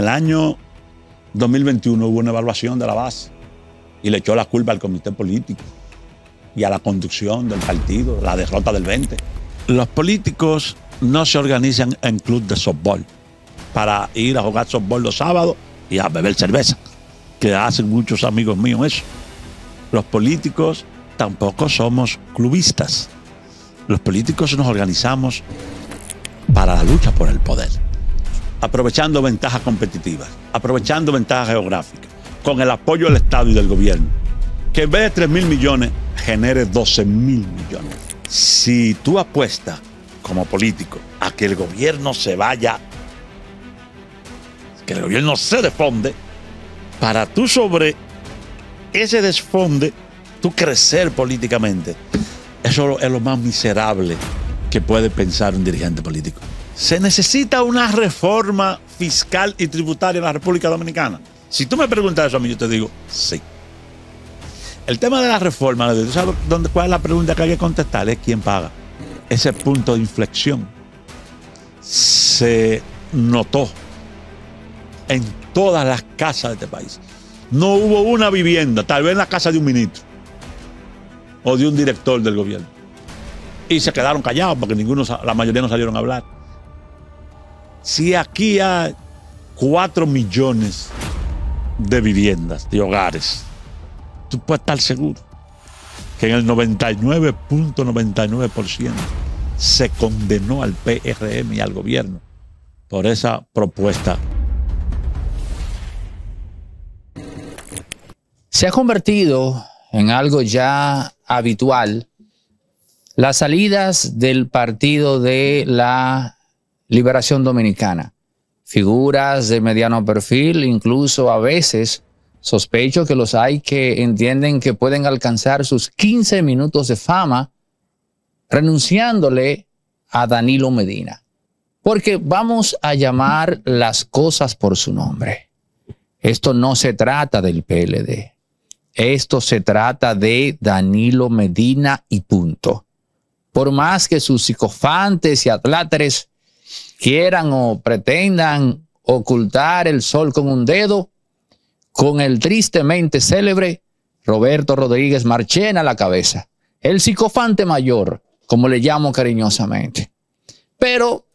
el año 2021 hubo una evaluación de la base y le echó la culpa al comité político y a la conducción del partido, la derrota del 20. Los políticos no se organizan en club de softball para ir a jugar softball los sábados y a beber cerveza, que hacen muchos amigos míos eso. Los políticos tampoco somos clubistas. Los políticos nos organizamos para la lucha por el poder aprovechando ventajas competitivas, aprovechando ventajas geográficas, con el apoyo del Estado y del gobierno, que en vez de 3 mil millones genere 12 mil millones. Si tú apuestas como político a que el gobierno se vaya, que el gobierno se desfonde, para tú sobre ese desfonde, tú crecer políticamente, eso es lo más miserable que puede pensar un dirigente político se necesita una reforma fiscal y tributaria en la República Dominicana. Si tú me preguntas eso a mí, yo te digo sí. El tema de la reforma, sabes dónde, cuál es la pregunta que hay que contestar? Es quién paga. Ese punto de inflexión se notó en todas las casas de este país. No hubo una vivienda, tal vez en la casa de un ministro o de un director del gobierno. Y se quedaron callados porque ninguno, la mayoría no salieron a hablar si aquí hay 4 millones de viviendas, de hogares, tú puedes estar seguro que en el 99.99% se condenó al PRM y al gobierno por esa propuesta. Se ha convertido en algo ya habitual las salidas del partido de la Liberación Dominicana. Figuras de mediano perfil, incluso a veces sospecho que los hay que entienden que pueden alcanzar sus 15 minutos de fama renunciándole a Danilo Medina. Porque vamos a llamar las cosas por su nombre. Esto no se trata del PLD. Esto se trata de Danilo Medina y punto. Por más que sus psicofantes y atláteres quieran o pretendan ocultar el sol con un dedo, con el tristemente célebre Roberto Rodríguez Marchena a la cabeza, el psicofante mayor, como le llamo cariñosamente. Pero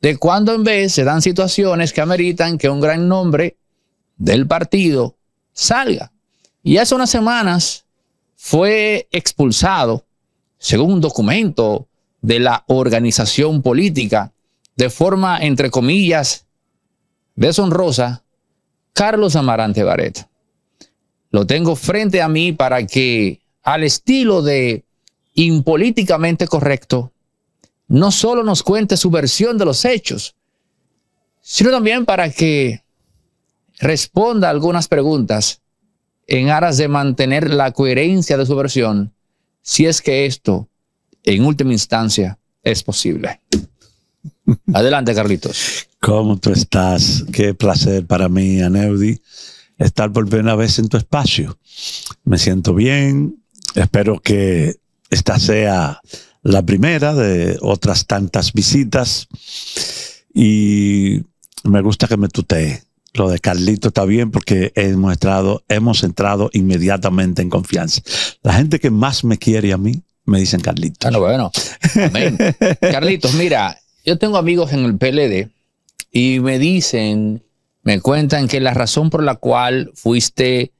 de cuando en vez se dan situaciones que ameritan que un gran nombre del partido salga. Y hace unas semanas fue expulsado, según un documento de la organización política de forma, entre comillas, deshonrosa, Carlos Amarante Barret. Lo tengo frente a mí para que, al estilo de impolíticamente correcto, no solo nos cuente su versión de los hechos, sino también para que responda algunas preguntas en aras de mantener la coherencia de su versión, si es que esto, en última instancia, es posible. Adelante, Carlitos. ¿Cómo tú estás? Qué placer para mí, Aneudi, estar por primera vez en tu espacio. Me siento bien. Espero que esta sea la primera de otras tantas visitas. Y me gusta que me tutee. Lo de Carlito está bien porque hemos entrado, hemos entrado inmediatamente en confianza. La gente que más me quiere a mí me dicen Carlitos. Bueno, bueno. Carlitos, mira, yo tengo amigos en el PLD y me dicen, me cuentan que la razón por la cual fuiste,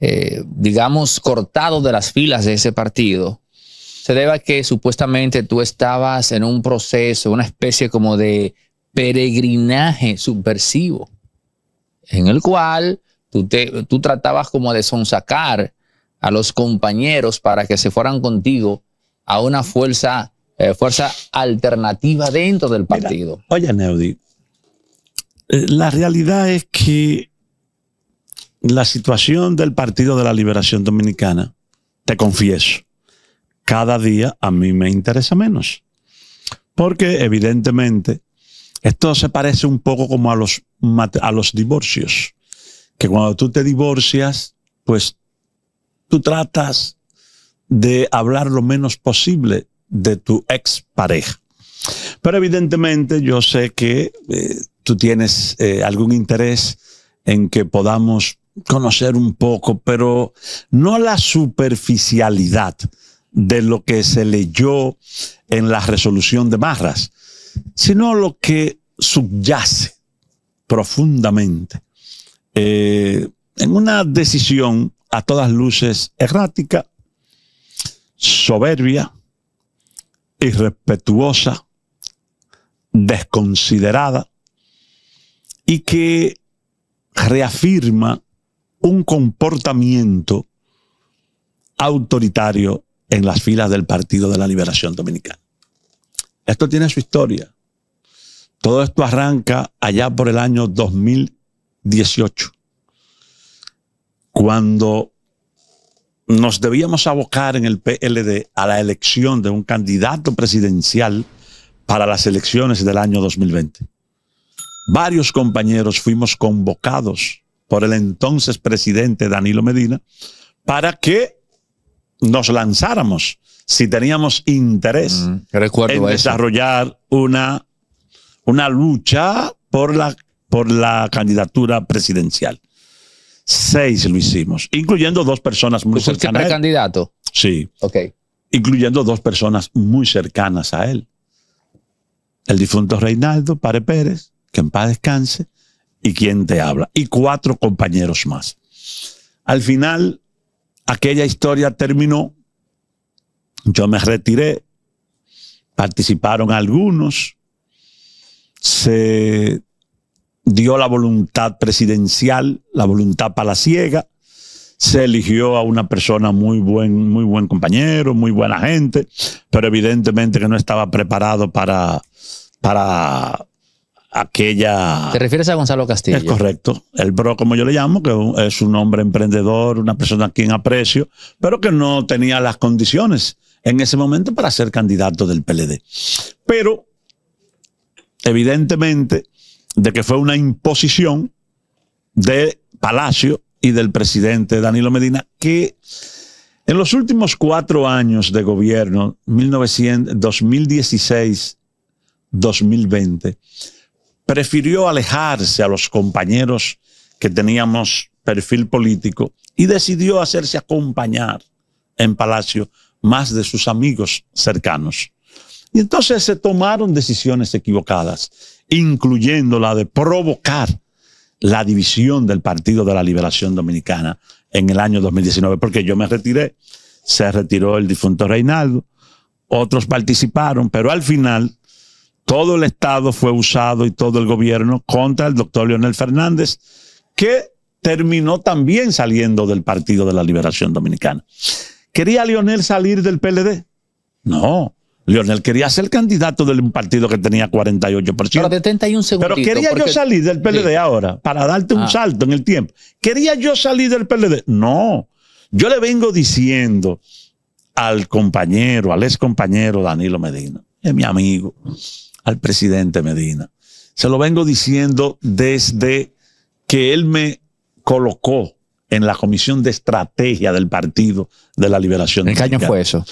eh, digamos, cortado de las filas de ese partido se debe a que supuestamente tú estabas en un proceso, una especie como de peregrinaje subversivo, en el cual tú, te, tú tratabas como de sonsacar a los compañeros para que se fueran contigo a una fuerza eh, fuerza alternativa dentro del partido. oye, Neudi, eh, la realidad es que la situación del Partido de la Liberación Dominicana, te confieso, cada día a mí me interesa menos. Porque evidentemente esto se parece un poco como a los, a los divorcios. Que cuando tú te divorcias, pues tú tratas de hablar lo menos posible de tu ex pareja Pero evidentemente yo sé que eh, tú tienes eh, algún interés en que podamos conocer un poco, pero no la superficialidad de lo que se leyó en la resolución de Marras, sino lo que subyace profundamente eh, en una decisión a todas luces errática, soberbia, irrespetuosa, desconsiderada y que reafirma un comportamiento autoritario en las filas del Partido de la Liberación Dominicana. Esto tiene su historia. Todo esto arranca allá por el año 2018, cuando nos debíamos abocar en el PLD a la elección de un candidato presidencial para las elecciones del año 2020. Varios compañeros fuimos convocados por el entonces presidente Danilo Medina para que nos lanzáramos si teníamos interés mm, en desarrollar una, una lucha por la, por la candidatura presidencial. Seis lo hicimos, incluyendo dos personas muy cercanas. candidato Sí. Ok. Incluyendo dos personas muy cercanas a él. El difunto Reinaldo Pare Pérez, que en paz descanse, y quien te habla. Y cuatro compañeros más. Al final, aquella historia terminó. Yo me retiré. Participaron algunos. Se dio la voluntad presidencial, la voluntad palaciega, se eligió a una persona muy buen, muy buen compañero, muy buena gente, pero evidentemente que no estaba preparado para, para aquella... ¿Te refieres a Gonzalo Castillo? Es correcto. El bro, como yo le llamo, que es un hombre emprendedor, una persona a quien aprecio, pero que no tenía las condiciones en ese momento para ser candidato del PLD. Pero, evidentemente, de que fue una imposición de Palacio y del presidente Danilo Medina, que en los últimos cuatro años de gobierno, 2016, 2020, prefirió alejarse a los compañeros que teníamos perfil político y decidió hacerse acompañar en Palacio más de sus amigos cercanos. Y entonces se tomaron decisiones equivocadas incluyendo la de provocar la división del Partido de la Liberación Dominicana en el año 2019, porque yo me retiré, se retiró el difunto Reinaldo, otros participaron, pero al final todo el Estado fue usado y todo el gobierno contra el doctor Leonel Fernández, que terminó también saliendo del Partido de la Liberación Dominicana. ¿Quería Leonel salir del PLD? No, Leonel quería ser candidato de un partido que tenía 48%. Pero Pero quería yo salir del PLD ahora, para darte un ah. salto en el tiempo. ¿Quería yo salir del PLD? No. Yo le vengo diciendo al compañero, al ex compañero Danilo Medina, es mi amigo, al presidente Medina. Se lo vengo diciendo desde que él me colocó en la comisión de estrategia del Partido de la Liberación. ¿En qué año fue eso?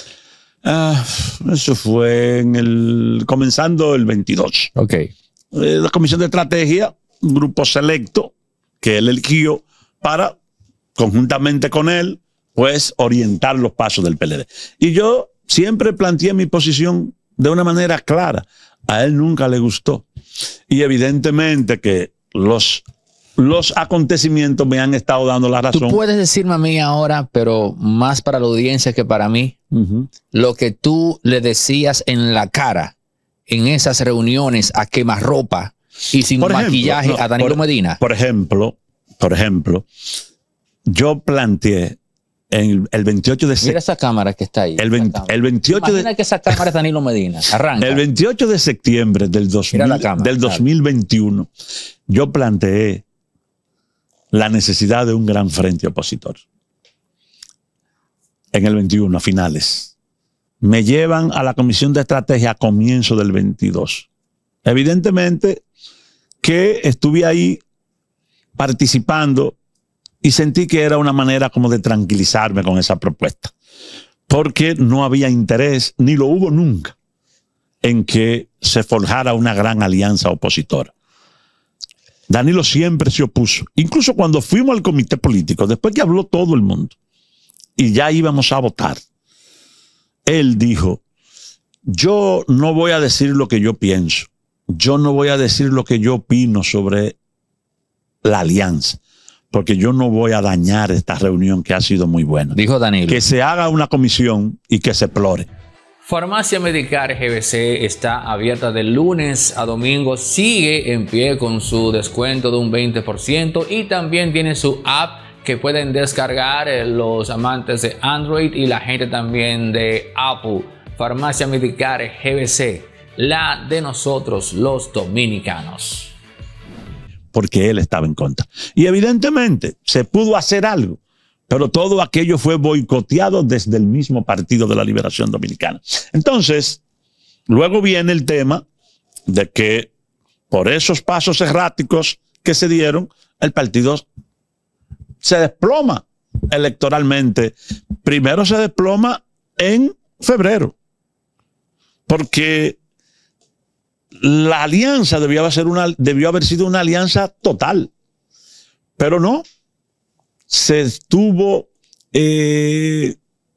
Ah, eso fue en el, comenzando el 22. Ok. Eh, la Comisión de Estrategia, un grupo selecto que él eligió para, conjuntamente con él, pues orientar los pasos del PLD. Y yo siempre planteé mi posición de una manera clara. A él nunca le gustó. Y evidentemente que los los acontecimientos me han estado dando la razón. Tú puedes decirme a mí ahora, pero más para la audiencia que para mí, lo que tú le decías en la cara en esas reuniones a quemar ropa y sin maquillaje a Danilo Medina. Por ejemplo, por ejemplo, yo planteé el 28 de septiembre. Mira esa cámara que está ahí. El, 28 el 28 de que esa cámara es Danilo Medina. Arranca. El 28 de septiembre del, del 2021, yo planteé la necesidad de un gran frente opositor. En el 21, a finales. Me llevan a la Comisión de Estrategia a comienzo del 22. Evidentemente que estuve ahí participando y sentí que era una manera como de tranquilizarme con esa propuesta, porque no había interés, ni lo hubo nunca, en que se forjara una gran alianza opositora. Danilo siempre se opuso. Incluso cuando fuimos al comité político, después que habló todo el mundo y ya íbamos a votar, él dijo, yo no voy a decir lo que yo pienso, yo no voy a decir lo que yo opino sobre la alianza, porque yo no voy a dañar esta reunión que ha sido muy buena. Dijo Danilo. Que se haga una comisión y que se plore. Farmacia Medicar GBC está abierta de lunes a domingo, sigue en pie con su descuento de un 20% y también tiene su app que pueden descargar eh, los amantes de Android y la gente también de Apple. Farmacia Medicar GBC, la de nosotros los dominicanos. Porque él estaba en contra. Y evidentemente se pudo hacer algo pero todo aquello fue boicoteado desde el mismo Partido de la Liberación Dominicana. Entonces, luego viene el tema de que por esos pasos erráticos que se dieron, el partido se desploma electoralmente. Primero se desploma en febrero, porque la alianza debió haber, una, debió haber sido una alianza total, pero no, se estuvo eh,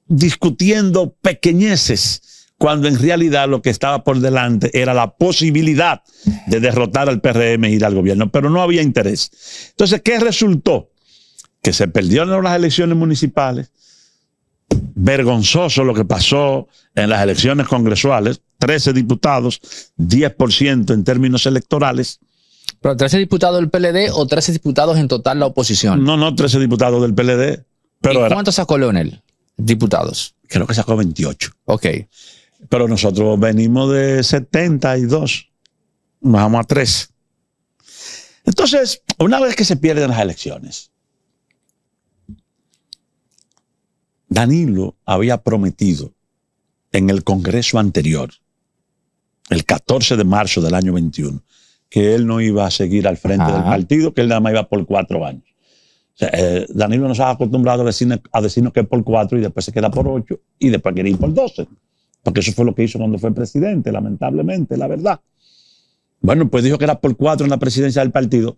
discutiendo pequeñeces cuando en realidad lo que estaba por delante era la posibilidad de derrotar al PRM y ir al gobierno, pero no había interés. Entonces, ¿qué resultó? Que se perdieron las elecciones municipales, vergonzoso lo que pasó en las elecciones congresuales, 13 diputados, 10% en términos electorales, pero 13 diputados del PLD o 13 diputados en total la oposición. No, no, 13 diputados del PLD. Pero ¿Y ¿Cuántos sacó Leonel? Diputados. Creo que sacó 28. Ok. Pero nosotros venimos de 72. Nos vamos a 3. Entonces, una vez que se pierden las elecciones, Danilo había prometido en el Congreso anterior, el 14 de marzo del año 21, que él no iba a seguir al frente del partido, que él nada más iba por cuatro años. Eh, Danilo nos ha acostumbrado a decirnos, a decirnos que es por cuatro y después se queda por ocho y después quiere ir por doce. Porque eso fue lo que hizo cuando fue presidente, lamentablemente, la verdad. Bueno, pues dijo que era por cuatro en la presidencia del partido.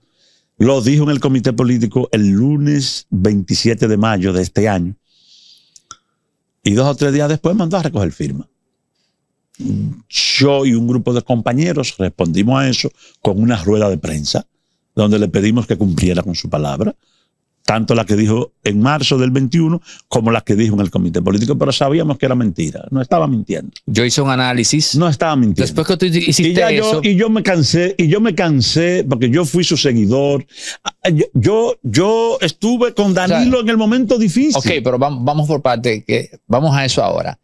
Lo dijo en el comité político el lunes 27 de mayo de este año. Y dos o tres días después mandó a recoger firma yo y un grupo de compañeros respondimos a eso con una rueda de prensa, donde le pedimos que cumpliera con su palabra, tanto la que dijo en marzo del 21 como la que dijo en el comité político, pero sabíamos que era mentira, no estaba mintiendo. Yo hice un análisis. No estaba mintiendo. Después que hiciste y Yo, y yo me cansé, y yo me cansé porque yo fui su seguidor. Ah, yo, yo, estuve con Danilo en el momento difícil. Ok, pero vamos, vamos por parte, que vamos a eso ahora.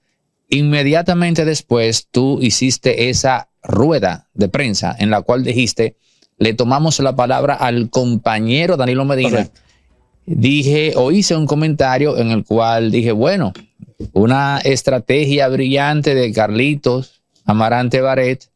Inmediatamente después tú hiciste esa rueda de prensa en la cual dijiste, le tomamos la palabra al compañero Danilo Medina. Dije o hice un comentario en el cual dije, bueno, una estrategia brillante de Carlitos Amarante Baret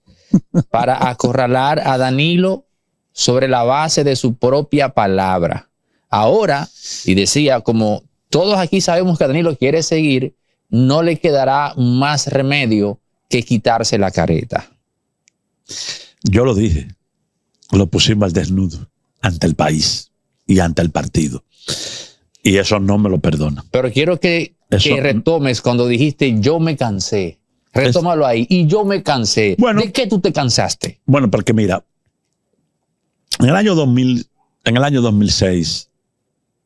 para acorralar a Danilo sobre la base de su propia palabra. Ahora, y decía, como todos aquí sabemos que Danilo quiere seguir, no le quedará más remedio que quitarse la careta. Yo lo dije, lo pusimos al desnudo ante el país y ante el partido. Y eso no me lo perdona. Pero quiero que, retomes cuando dijiste yo me cansé. Retómalo ahí. Y yo me cansé. Bueno, ¿De qué tú te cansaste? Bueno, porque mira, en el año, 2000, en el año 2006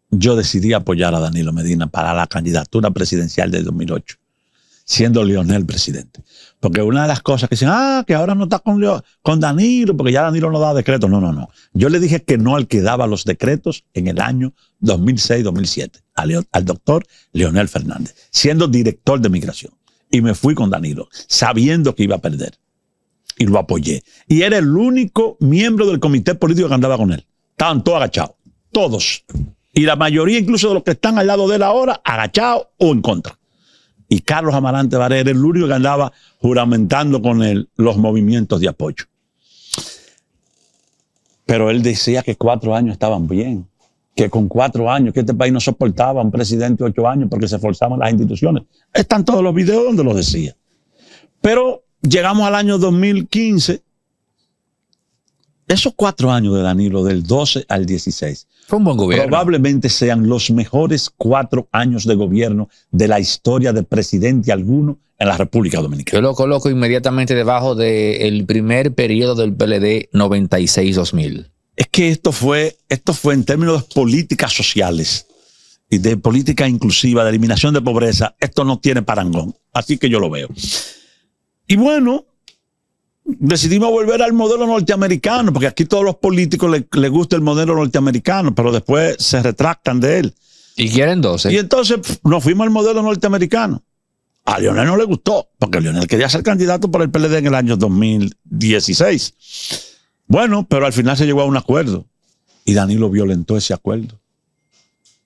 yo decidí apoyar a Danilo Medina para la candidatura presidencial de 2008, siendo Lionel presidente. Porque una de las cosas que dicen, ah, que ahora no está con, con Danilo, porque ya Danilo no da decretos. No, no, no. Yo le dije que no al que daba los decretos en el año 2006-2007, al, al doctor Leonel Fernández, siendo director de migración. Y me fui con Danilo, sabiendo que iba a perder. Y lo apoyé. Y era el único miembro del comité político que andaba con él. Estaban todos agachados. Todos y la mayoría incluso de los que están al lado de él ahora, agachados o en contra. Y Carlos Amarante Varela era el único que andaba juramentando con él los movimientos de apoyo. Pero él decía que cuatro años estaban bien, que con cuatro años, que este país no soportaba a un presidente ocho años porque se forzaban las instituciones. Están todos los videos donde lo decía. Pero llegamos al año 2015 esos cuatro años de Danilo, del 12 al 16, gobierno. probablemente sean los mejores cuatro años de gobierno de la historia de presidente alguno en la República Dominicana. Yo lo coloco inmediatamente debajo del primer periodo del PLD 96-2000. Es que esto fue, esto fue en términos de políticas sociales y de política inclusiva, de eliminación de pobreza, esto no tiene parangón. Así que yo lo veo. Y bueno, decidimos volver al modelo norteamericano, porque aquí todos los políticos les, gusta el modelo norteamericano, pero después se retractan de él. Y quieren 12. ¿eh? Y entonces nos fuimos al modelo norteamericano. A Lionel no le gustó, porque Lionel quería ser candidato Para el PLD en el año 2016. Bueno, pero al final se llegó a un acuerdo y Danilo violentó ese acuerdo.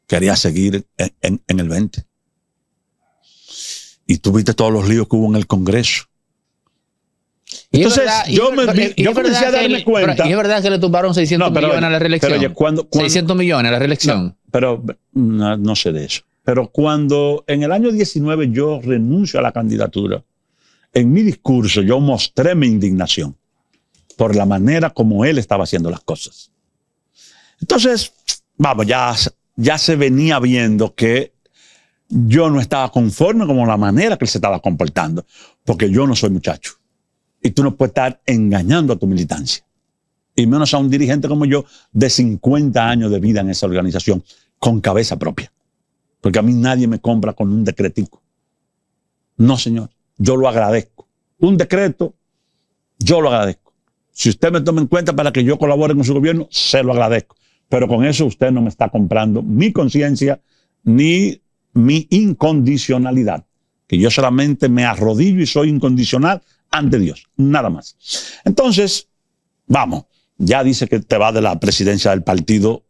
Quería seguir en el 20. Y tuviste todos los líos que hubo en el Congreso entonces, yo, me, a darme cuenta. es verdad que le tumbaron 600 millones a la reelección. Pero, 600 millones a la reelección. No, pero no, sé de eso. Pero cuando en el año 19 yo renuncio a la candidatura, en mi discurso yo mostré mi indignación por la manera como él estaba haciendo las cosas. Entonces, vamos, ya, ya se venía viendo que yo no estaba conforme con la manera que él se estaba comportando, porque yo no soy muchacho. Y tú no puedes estar engañando a tu militancia. Y menos a un dirigente como yo de 50 años de vida en esa organización, con cabeza propia. Porque a mí nadie me compra con un decretico. No, señor, yo lo agradezco. Un decreto, yo lo agradezco. Si usted me toma en cuenta para que yo colabore con su gobierno, se lo agradezco. Pero con eso usted no me está comprando mi conciencia ni mi incondicionalidad. Que yo solamente me arrodillo y soy incondicional ante Dios, nada más. Entonces, vamos, ya dice que te va de la presidencia del partido,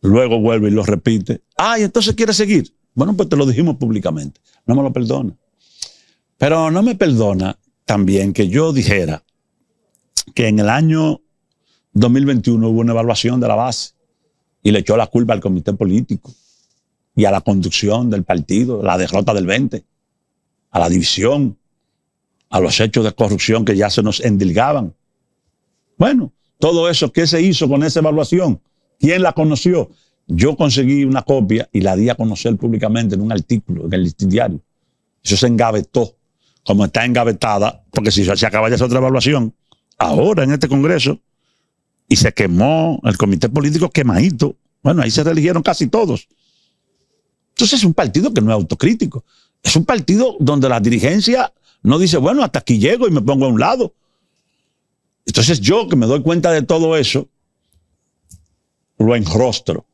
luego vuelve y lo repite. Ay, entonces quiere seguir. Bueno, pues te lo dijimos públicamente, no me lo perdona. Pero no me perdona también que yo dijera que en el año 2021 hubo una evaluación de la base y le echó la culpa al comité político y a la conducción del partido, la derrota del 20, a la división, a los hechos de corrupción que ya se nos endilgaban. Bueno, todo eso, ¿qué se hizo con esa evaluación? ¿Quién la conoció? Yo conseguí una copia y la di a conocer públicamente en un artículo, en el diario. Eso se engavetó, como está engavetada, porque si se acaba ya esa otra evaluación, ahora en este Congreso, y se quemó el comité político quemadito. Bueno, ahí se religieron casi todos. Entonces es un partido que no es autocrítico. Es un partido donde la dirigencia no dice, bueno, hasta aquí llego y me pongo a un lado. Entonces yo que me doy cuenta de todo eso, lo enrostro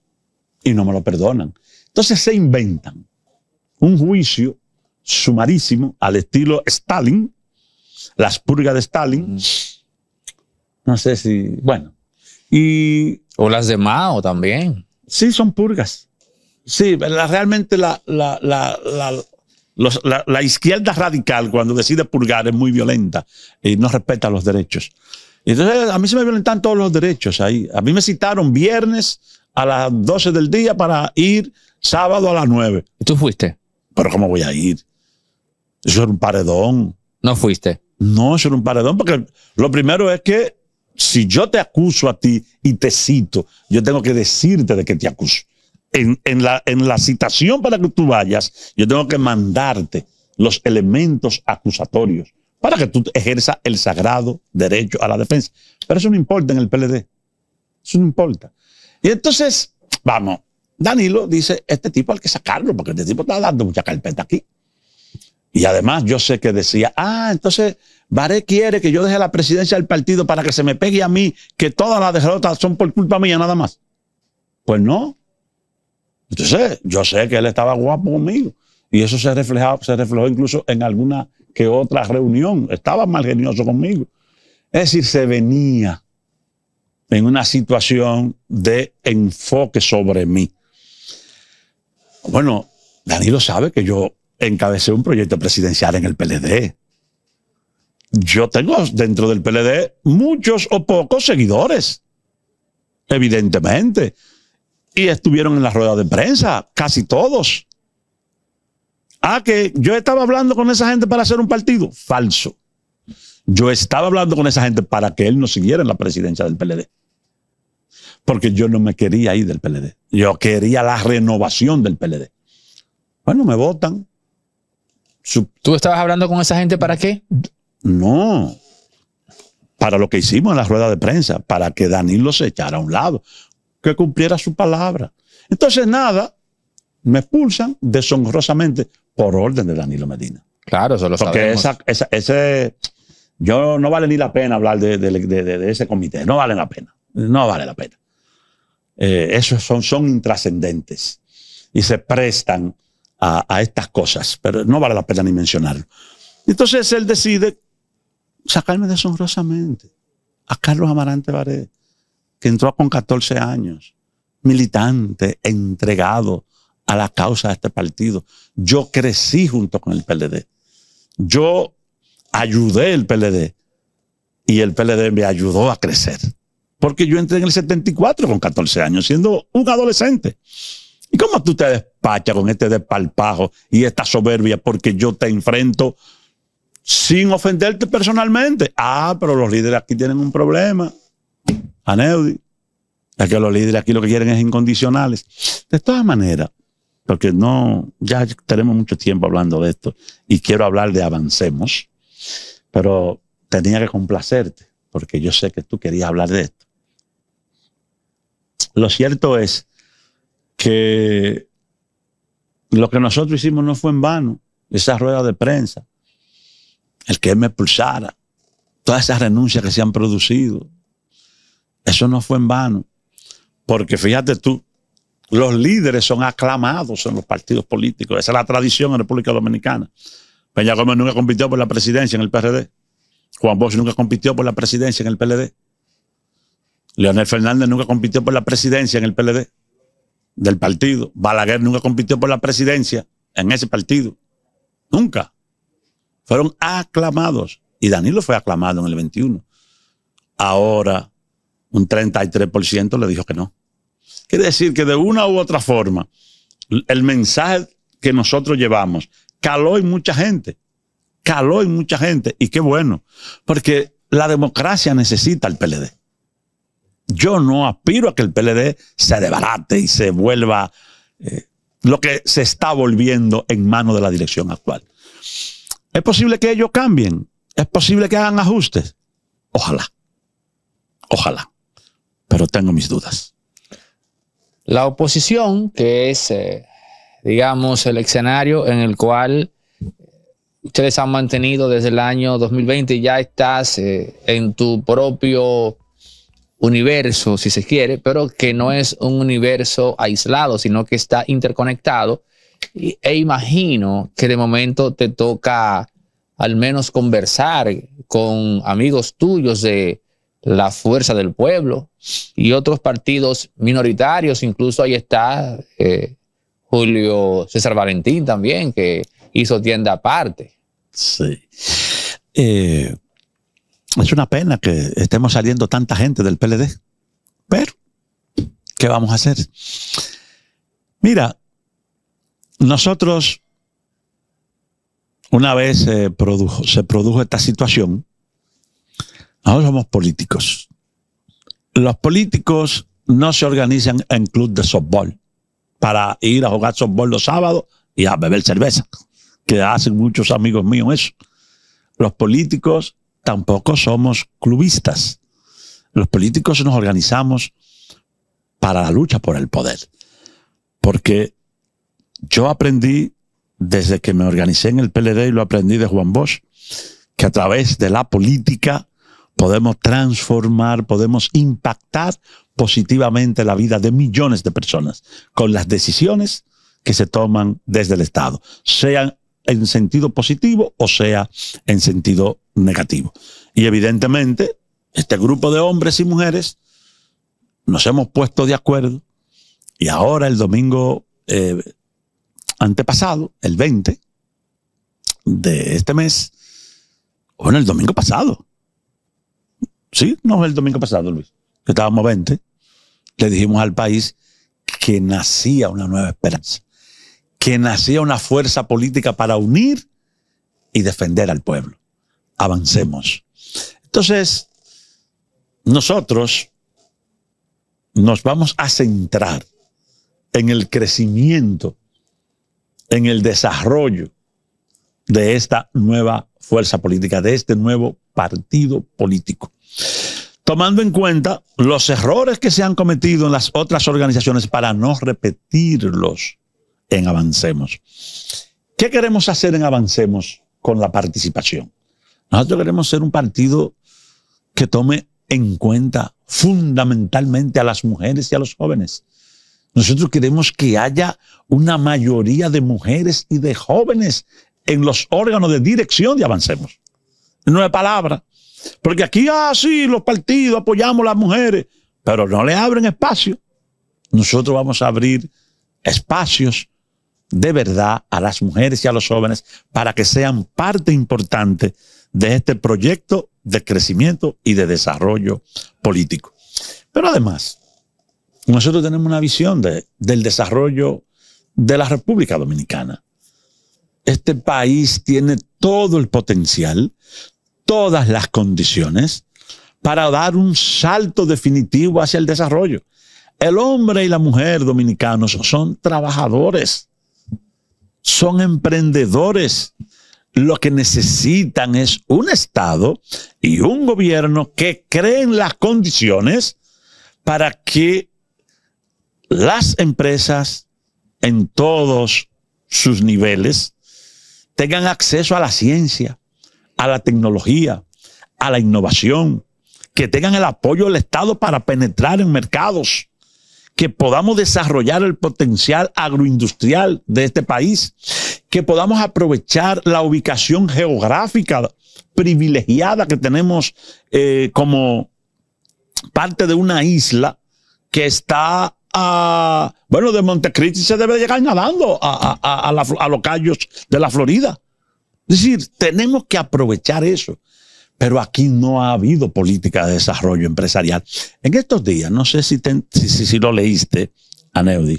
y no me lo perdonan. Entonces se inventan un juicio sumarísimo al estilo Stalin, las purgas de Stalin. No sé si, bueno. Y, o las de Mao también. Sí, son purgas. Sí, realmente la, la, izquierda radical cuando decide purgar es muy violenta y no respeta los derechos. Entonces a mí se me violentan todos los derechos. Ahí. A mí me citaron viernes a las 12 del día para ir sábado a las 9. ¿Tú fuiste? Pero ¿cómo voy a ir? Eso era un paredón. No fuiste. No, eso era un paredón porque lo primero es que si yo te acuso a ti y te cito, yo tengo que decirte de que te acuso en, la, en la citación para que tú vayas, yo tengo que mandarte los elementos acusatorios para que tú ejerzas el sagrado derecho a la defensa. Pero eso no importa en el PLD. Eso no importa. Y entonces, vamos, Danilo dice, este tipo hay que sacarlo, porque este tipo está dando mucha carpeta aquí. Y además yo sé que decía, ah, entonces Baré quiere que yo deje la presidencia del partido para que se me pegue a mí, que todas las derrotas son por culpa mía nada más. Pues no, entonces, yo sé que él estaba guapo conmigo. Y eso se, se reflejó incluso en alguna que otra reunión. Estaba mal genioso conmigo. Es decir, se venía en una situación de enfoque sobre mí. Bueno, Danilo sabe que yo encabecé un proyecto presidencial en el PLD. Yo tengo dentro del PLD muchos o pocos seguidores, evidentemente. Y estuvieron en la rueda de prensa, casi todos. Ah, que yo estaba hablando con esa gente para hacer un partido. Falso. Yo estaba hablando con esa gente para que él no siguiera en la presidencia del PLD. Porque yo no me quería ir del PLD. Yo quería la renovación del PLD. Bueno, me votan. ¿Tú estabas hablando con esa gente para qué? No. Para lo que hicimos en la rueda de prensa, para que Danilo se echara a un lado que cumpliera su palabra. Entonces, nada, me expulsan deshonrosamente por orden de Danilo Medina. Claro, eso lo Porque sabemos. ese, yo no vale ni la pena hablar de, ese comité, no vale la pena, no vale la pena. Eh, esos son, intrascendentes y se prestan a, estas cosas, pero no vale la pena ni mencionarlo. Entonces él decide sacarme deshonrosamente a Carlos Amarante Varela entró con 14 años, militante, entregado a la causa de este partido. Yo crecí junto con el PLD. Yo ayudé al PLD y el PLD me ayudó a crecer. Porque yo entré en el 74 con 14 años, siendo un adolescente. ¿Y cómo tú te despachas con este despalpajo y esta soberbia? Porque yo te enfrento sin ofenderte personalmente. Ah, pero los líderes aquí tienen un problema a Neudi. que los líderes aquí lo que quieren es incondicionales. De todas maneras, porque no, ya tenemos mucho tiempo hablando de esto y quiero hablar de avancemos, pero tenía que complacerte porque yo sé que tú querías hablar de esto. Lo cierto es que lo que nosotros hicimos no fue en vano, esa rueda de prensa, el que me expulsara, todas esas renuncias que se han producido, eso no fue en vano, porque fíjate tú, los líderes son aclamados en los partidos políticos. Esa es la tradición en República Dominicana. Peña Gómez nunca compitió por la presidencia en el PRD. Juan Bosch nunca compitió por la presidencia en el PLD. Leonel Fernández nunca compitió por la presidencia en el PLD del partido. Balaguer nunca compitió por la presidencia en ese partido. Nunca. Fueron aclamados. Y Danilo fue aclamado en el 21. Ahora un 33% le dijo que no. Quiere decir que de una u otra forma, el mensaje que nosotros llevamos caló en mucha gente. Caló en mucha gente. Y qué bueno. Porque la democracia necesita el PLD. Yo no aspiro a que el PLD se debarate y se vuelva eh, lo que se está volviendo en manos de la dirección actual. Es posible que ellos cambien. Es posible que hagan ajustes. Ojalá. Ojalá pero tengo mis dudas. La oposición, que es, eh, digamos, el escenario en el cual eh, ustedes han mantenido desde el año 2020 ya estás eh, en tu propio universo, si se quiere, pero que no es un universo aislado, sino que está interconectado. e imagino que de momento te toca al menos conversar con amigos tuyos de la Fuerza del Pueblo y otros partidos minoritarios, incluso ahí está eh, Julio César Valentín también, que hizo tienda aparte. Sí. Eh, es una pena que estemos saliendo tanta gente del PLD, pero ¿qué vamos a hacer? Mira, nosotros, una vez se eh, produjo, se produjo esta situación, nosotros somos políticos. Los políticos no se organizan en club de softball para ir a jugar softball los sábados y a beber cerveza, que hacen muchos amigos míos eso. Los políticos tampoco somos clubistas. Los políticos nos organizamos para la lucha por el poder. Porque yo aprendí, desde que me organicé en el PLD y lo aprendí de Juan Bosch, que a través de la política podemos transformar, podemos impactar positivamente la vida de millones de personas con las decisiones que se toman desde el Estado, sean en sentido positivo o sea en sentido negativo. Y evidentemente, este grupo de hombres y mujeres nos hemos puesto de acuerdo y ahora el domingo eh, antepasado, el 20 de este mes, o en el domingo pasado, Sí, no, el domingo pasado, Luis, que estábamos 20, le dijimos al país que nacía una nueva esperanza, que nacía una fuerza política para unir y defender al pueblo. Avancemos. Entonces, nosotros nos vamos a centrar en el crecimiento, en el desarrollo de esta nueva fuerza política, de este nuevo partido político tomando en cuenta los errores que se han cometido en las otras organizaciones para no repetirlos en Avancemos. ¿Qué queremos hacer en Avancemos con la participación? Nosotros queremos ser un partido que tome en cuenta fundamentalmente a las mujeres y a los jóvenes. Nosotros queremos que haya una mayoría de mujeres y de jóvenes en los órganos de dirección de Avancemos. En una palabra, porque aquí, ah, sí, los partidos apoyamos a las mujeres, pero no le abren espacio. Nosotros vamos a abrir espacios de verdad a las mujeres y a los jóvenes para que sean parte importante de este proyecto de crecimiento y de desarrollo político. Pero además, nosotros tenemos una visión del desarrollo de la República Dominicana. Este país tiene todo el potencial todas las condiciones para dar un salto definitivo hacia el desarrollo. El hombre y la mujer dominicanos son trabajadores, son emprendedores. Lo que necesitan es un Estado y un gobierno que creen las condiciones para que las empresas en todos sus niveles tengan acceso a la ciencia, a la tecnología, a la innovación, que tengan el apoyo del Estado para penetrar en mercados, que podamos desarrollar el potencial agroindustrial de este país, que podamos aprovechar la ubicación geográfica privilegiada que tenemos eh, como parte de una isla que está a, bueno, de Montecristi se debe llegar nadando a, a los callos de la Florida. Es decir, tenemos que aprovechar eso. Pero aquí no ha habido política de desarrollo empresarial. En estos días, no sé si, lo leíste, Aneudi,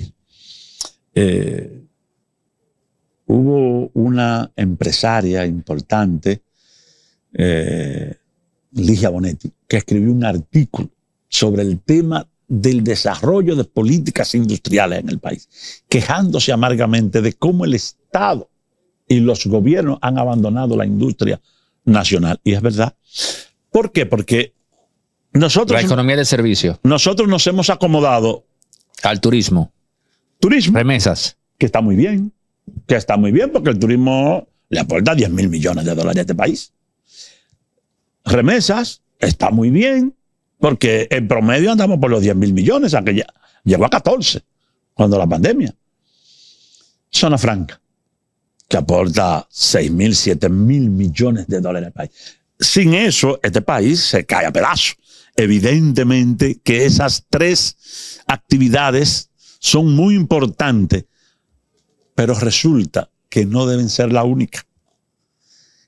eh, hubo una empresaria importante, eh, Ligia Bonetti, que escribió un artículo sobre el tema del desarrollo de políticas industriales en el país, quejándose amargamente de cómo el Estado y los gobiernos han abandonado la industria nacional. Y es verdad. ¿Por qué? Porque nosotros... La economía de servicio. Nosotros nos hemos acomodado... Al turismo. Turismo. Remesas. Que está muy bien. Que está muy bien porque el turismo le aporta 10 mil millones de dólares a este país. Remesas. Está muy bien porque en promedio andamos por los 10 mil millones. ya llegó a 14 cuando la pandemia. Zona franca que aporta 6.000, mil, millones de dólares al país. Sin eso, este país se cae a pedazos. Evidentemente que esas tres actividades son muy importantes, pero resulta que no deben ser la única.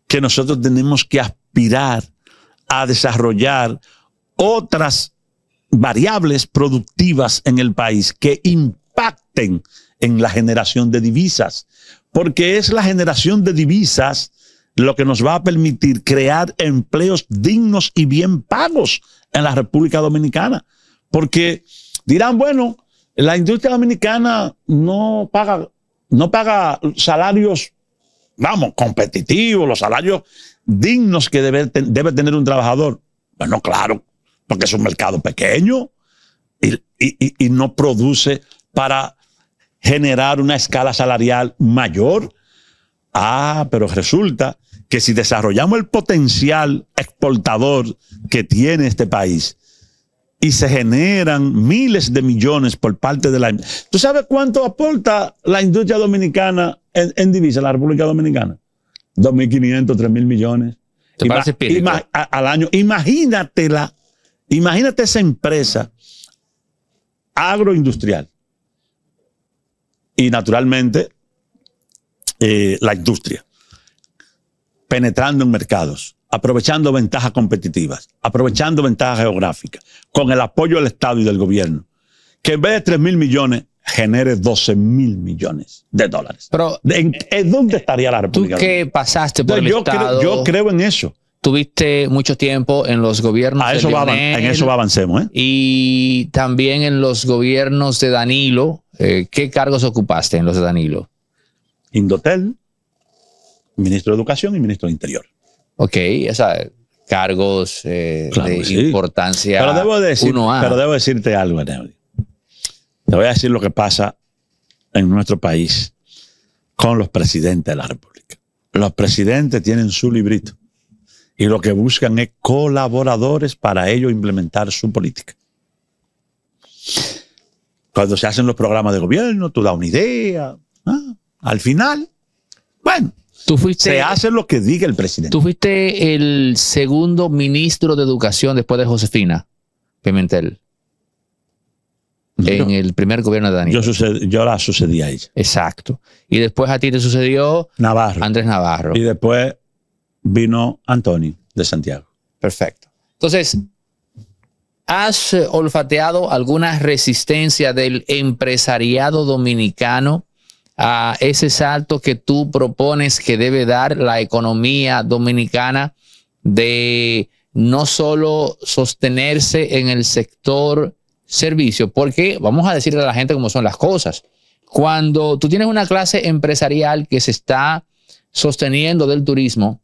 Que nosotros tenemos que aspirar a desarrollar otras variables productivas en el país que impacten en la generación de divisas, porque es la generación de divisas lo que nos va a permitir crear empleos dignos y bien pagos en la República Dominicana. Porque dirán, bueno, la industria dominicana no paga, no paga salarios, vamos, competitivos, los salarios dignos que debe, debe tener un trabajador. Bueno, claro, porque es un mercado pequeño y, y no produce para generar una escala salarial mayor. Ah, pero resulta que si desarrollamos el potencial exportador que tiene este país y se generan miles de millones por parte de la... ¿Tú sabes cuánto aporta la industria dominicana en, en divisa, la República Dominicana? 2.500, 3.000 millones. al año. Imagínatela, imagínate esa empresa agroindustrial y naturalmente eh, la industria, penetrando en mercados, aprovechando ventajas competitivas, aprovechando ventajas geográficas, con el apoyo del Estado y del gobierno, que en vez de 3 mil millones genere 12 mil millones de dólares. Pero, dónde estaría la República? ¿Tú qué pasaste por el yo Estado? Creo, yo creo en eso. Tuviste mucho tiempo en los gobiernos de En eso avancemos. ¿eh? Y también en los gobiernos de Danilo, eh, ¿Qué cargos ocupaste en los Danilo? Indotel, ministro de Educación y ministro de Interior. Ok, o cargos eh, de importancia. Pero debo, pero debo decirte algo, Neoli. Te voy a decir lo que pasa en nuestro país con los presidentes de la República. Los presidentes tienen su librito y lo que buscan es colaboradores para ello implementar su política. Cuando se hacen los programas de gobierno, tú das una idea. Al final, bueno, ¿Tú fuiste, se hace lo que diga el presidente. Tú fuiste el segundo ministro de Educación después de Josefina Pimentel. en el primer gobierno de Daniel. Yo, la sucedí a ella. Exacto. Y después a ti te sucedió Navarro. Andrés Navarro. Y después vino Antonio de Santiago. Perfecto. Entonces, ¿Has olfateado alguna resistencia del empresariado dominicano a ese salto que tú propones que debe dar la economía dominicana de no solo sostenerse en el sector servicio? Porque vamos a decirle a la gente cómo son las cosas. Cuando tú tienes una clase empresarial que se está sosteniendo del turismo,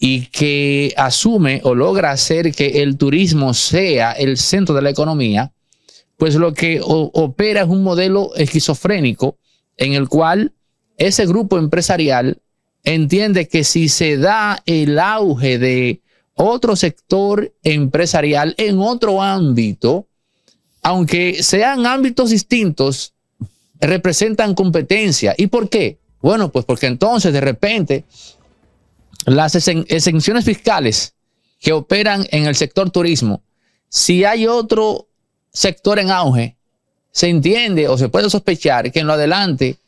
y que asume o logra hacer que el turismo sea el centro de la economía, pues lo que opera es un modelo esquizofrénico en el cual ese grupo empresarial entiende que si se da el auge de otro sector empresarial en otro ámbito, aunque sean ámbitos distintos, representan competencia. ¿Y por qué? Bueno, pues porque entonces de repente las exenciones fiscales que operan en el sector turismo, si hay otro sector en auge, se entiende o se puede sospechar que en lo adelante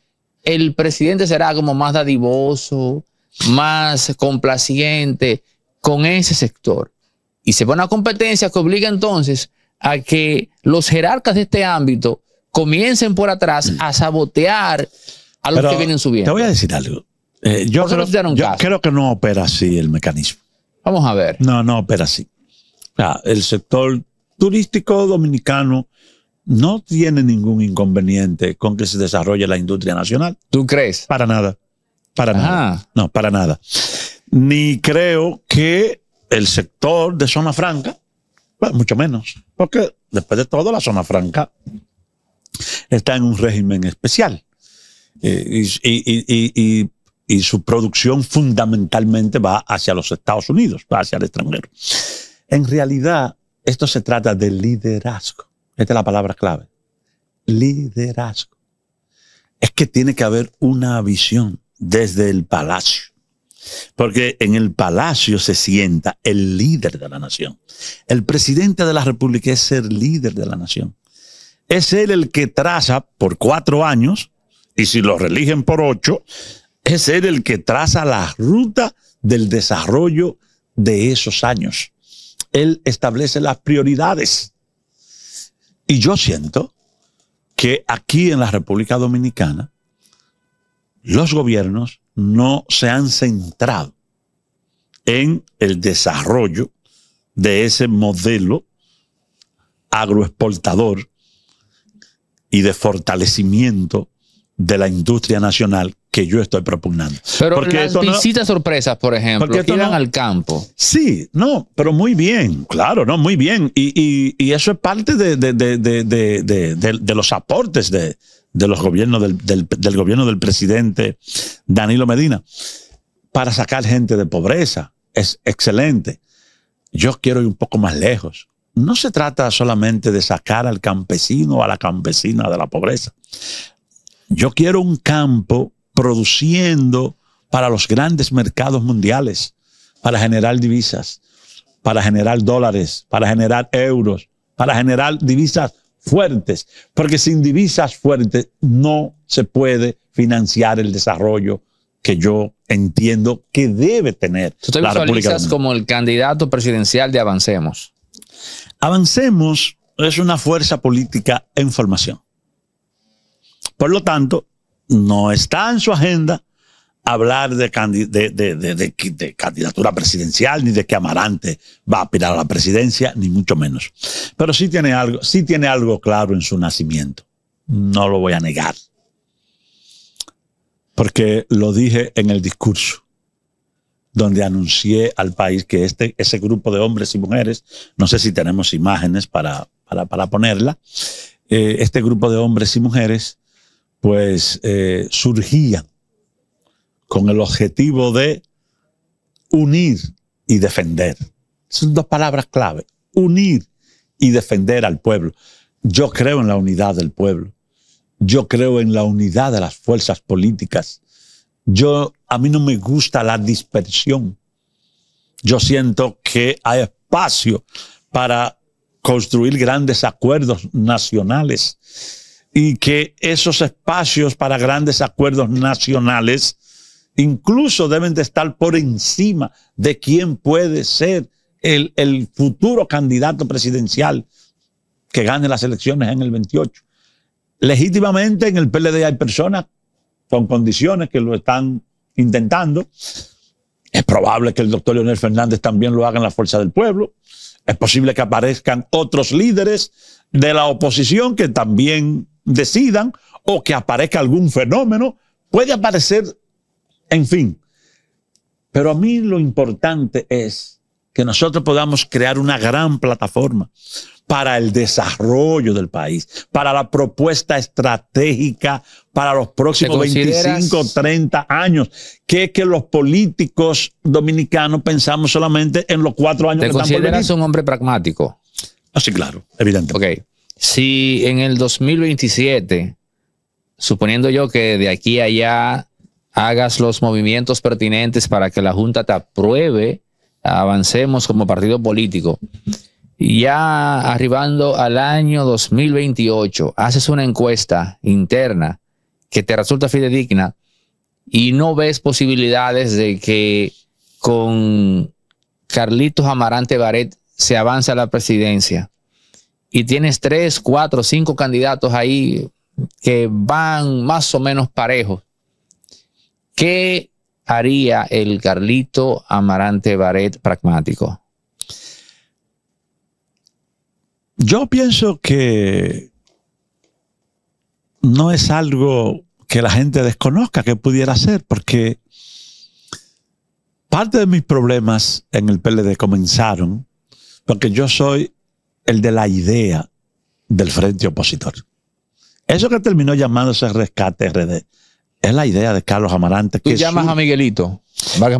el presidente será como más dadivoso, más complaciente con ese sector. Y se pone una competencia que obliga entonces a que los jerarcas de este ámbito comiencen por atrás a sabotear a los que vienen subiendo. Te voy a decir algo. Eh, yo, creo, que no opera así el mecanismo. Vamos a ver. No, no opera así. el sector turístico dominicano no tiene ningún inconveniente con que se desarrolle la industria nacional. ¿Tú crees? Para nada. Para nada. No, para nada. Ni creo que el sector de zona franca, mucho menos, porque después de todo la zona franca está en un régimen especial. Eh, y y su producción fundamentalmente va hacia los Estados Unidos, va hacia el extranjero. En realidad, esto se trata de liderazgo. Esta es la palabra clave. Liderazgo. Es que tiene que haber una visión desde el palacio. Porque en el palacio se sienta el líder de la nación. El presidente de la República es el líder de la nación. Es él el que traza por cuatro años, y si lo religen por ocho, es él el que traza la ruta del desarrollo de esos años. Él establece las prioridades. Y yo siento que aquí en la República Dominicana los gobiernos no se han centrado en el desarrollo de ese modelo agroexportador y de fortalecimiento de la industria nacional que yo estoy propugnando. Pero porque las visitas sorpresas, por ejemplo, que iban al campo. Sí, no, pero muy bien, claro, no, muy bien. Y, eso es parte de, los aportes de, los gobiernos del, del, gobierno del presidente Danilo Medina para sacar gente de pobreza. Es excelente. Yo quiero ir un poco más lejos. No se trata solamente de sacar al campesino o a la campesina de la pobreza. Yo quiero un campo produciendo para los grandes mercados mundiales, para generar divisas, para generar dólares, para generar euros, para generar divisas fuertes, porque sin divisas fuertes no se puede financiar el desarrollo que yo entiendo que debe tener ¿Tú la República como el candidato presidencial de Avancemos? Avancemos es una fuerza política en formación. Por lo tanto, no está en su agenda hablar de, candidatura presidencial, ni de que Amarante va a aspirar a la presidencia, ni mucho menos. Pero sí tiene algo, tiene algo claro en su nacimiento. No lo voy a negar. Porque lo dije en el discurso, donde anuncié al país que este, ese grupo de hombres y mujeres, no sé si tenemos imágenes para, ponerla, eh, este grupo de hombres y mujeres pues eh, surgían con el objetivo de unir y defender. Son dos palabras clave, unir y defender al pueblo. Yo creo en la unidad del pueblo. Yo creo en la unidad de las fuerzas políticas. Yo a mí no me gusta la dispersión. Yo siento que hay espacio para construir grandes acuerdos nacionales y que esos espacios para grandes acuerdos nacionales incluso deben de estar por encima de quién puede ser el, el futuro candidato presidencial que gane las elecciones en el 28. Legítimamente en el PLD hay personas con condiciones que lo están intentando. Es probable que el doctor Leonel Fernández también lo haga en la Fuerza del Pueblo. Es posible que aparezcan otros líderes de la oposición que también decidan o que aparezca algún fenómeno. Puede aparecer, en fin. Pero a mí lo importante es que nosotros podamos crear una gran plataforma para el desarrollo del país, para la propuesta estratégica para los próximos 25, 30 años, que es que los políticos dominicanos pensamos solamente en los cuatro años que están consideras un hombre pragmático? Así, ah, claro, evidente Ok. Si en el 2027, suponiendo yo que de aquí a allá hagas los movimientos pertinentes para que la Junta te apruebe, avancemos como partido político, ya arribando al año 2028, haces una encuesta interna que te resulta fidedigna y no ves posibilidades de que con Carlitos Amarante Baret se avance a la presidencia y tienes tres, cuatro, cinco candidatos ahí que van más o menos parejos, ¿qué haría el Carlito Amarante Baret pragmático? Yo pienso que no es algo que la gente desconozca que pudiera ser, porque parte de mis problemas en el PLD comenzaron porque yo soy el de la idea del frente opositor. Eso que terminó llamándose Rescate RD es la idea de Carlos Amarante. que llamas a Miguelito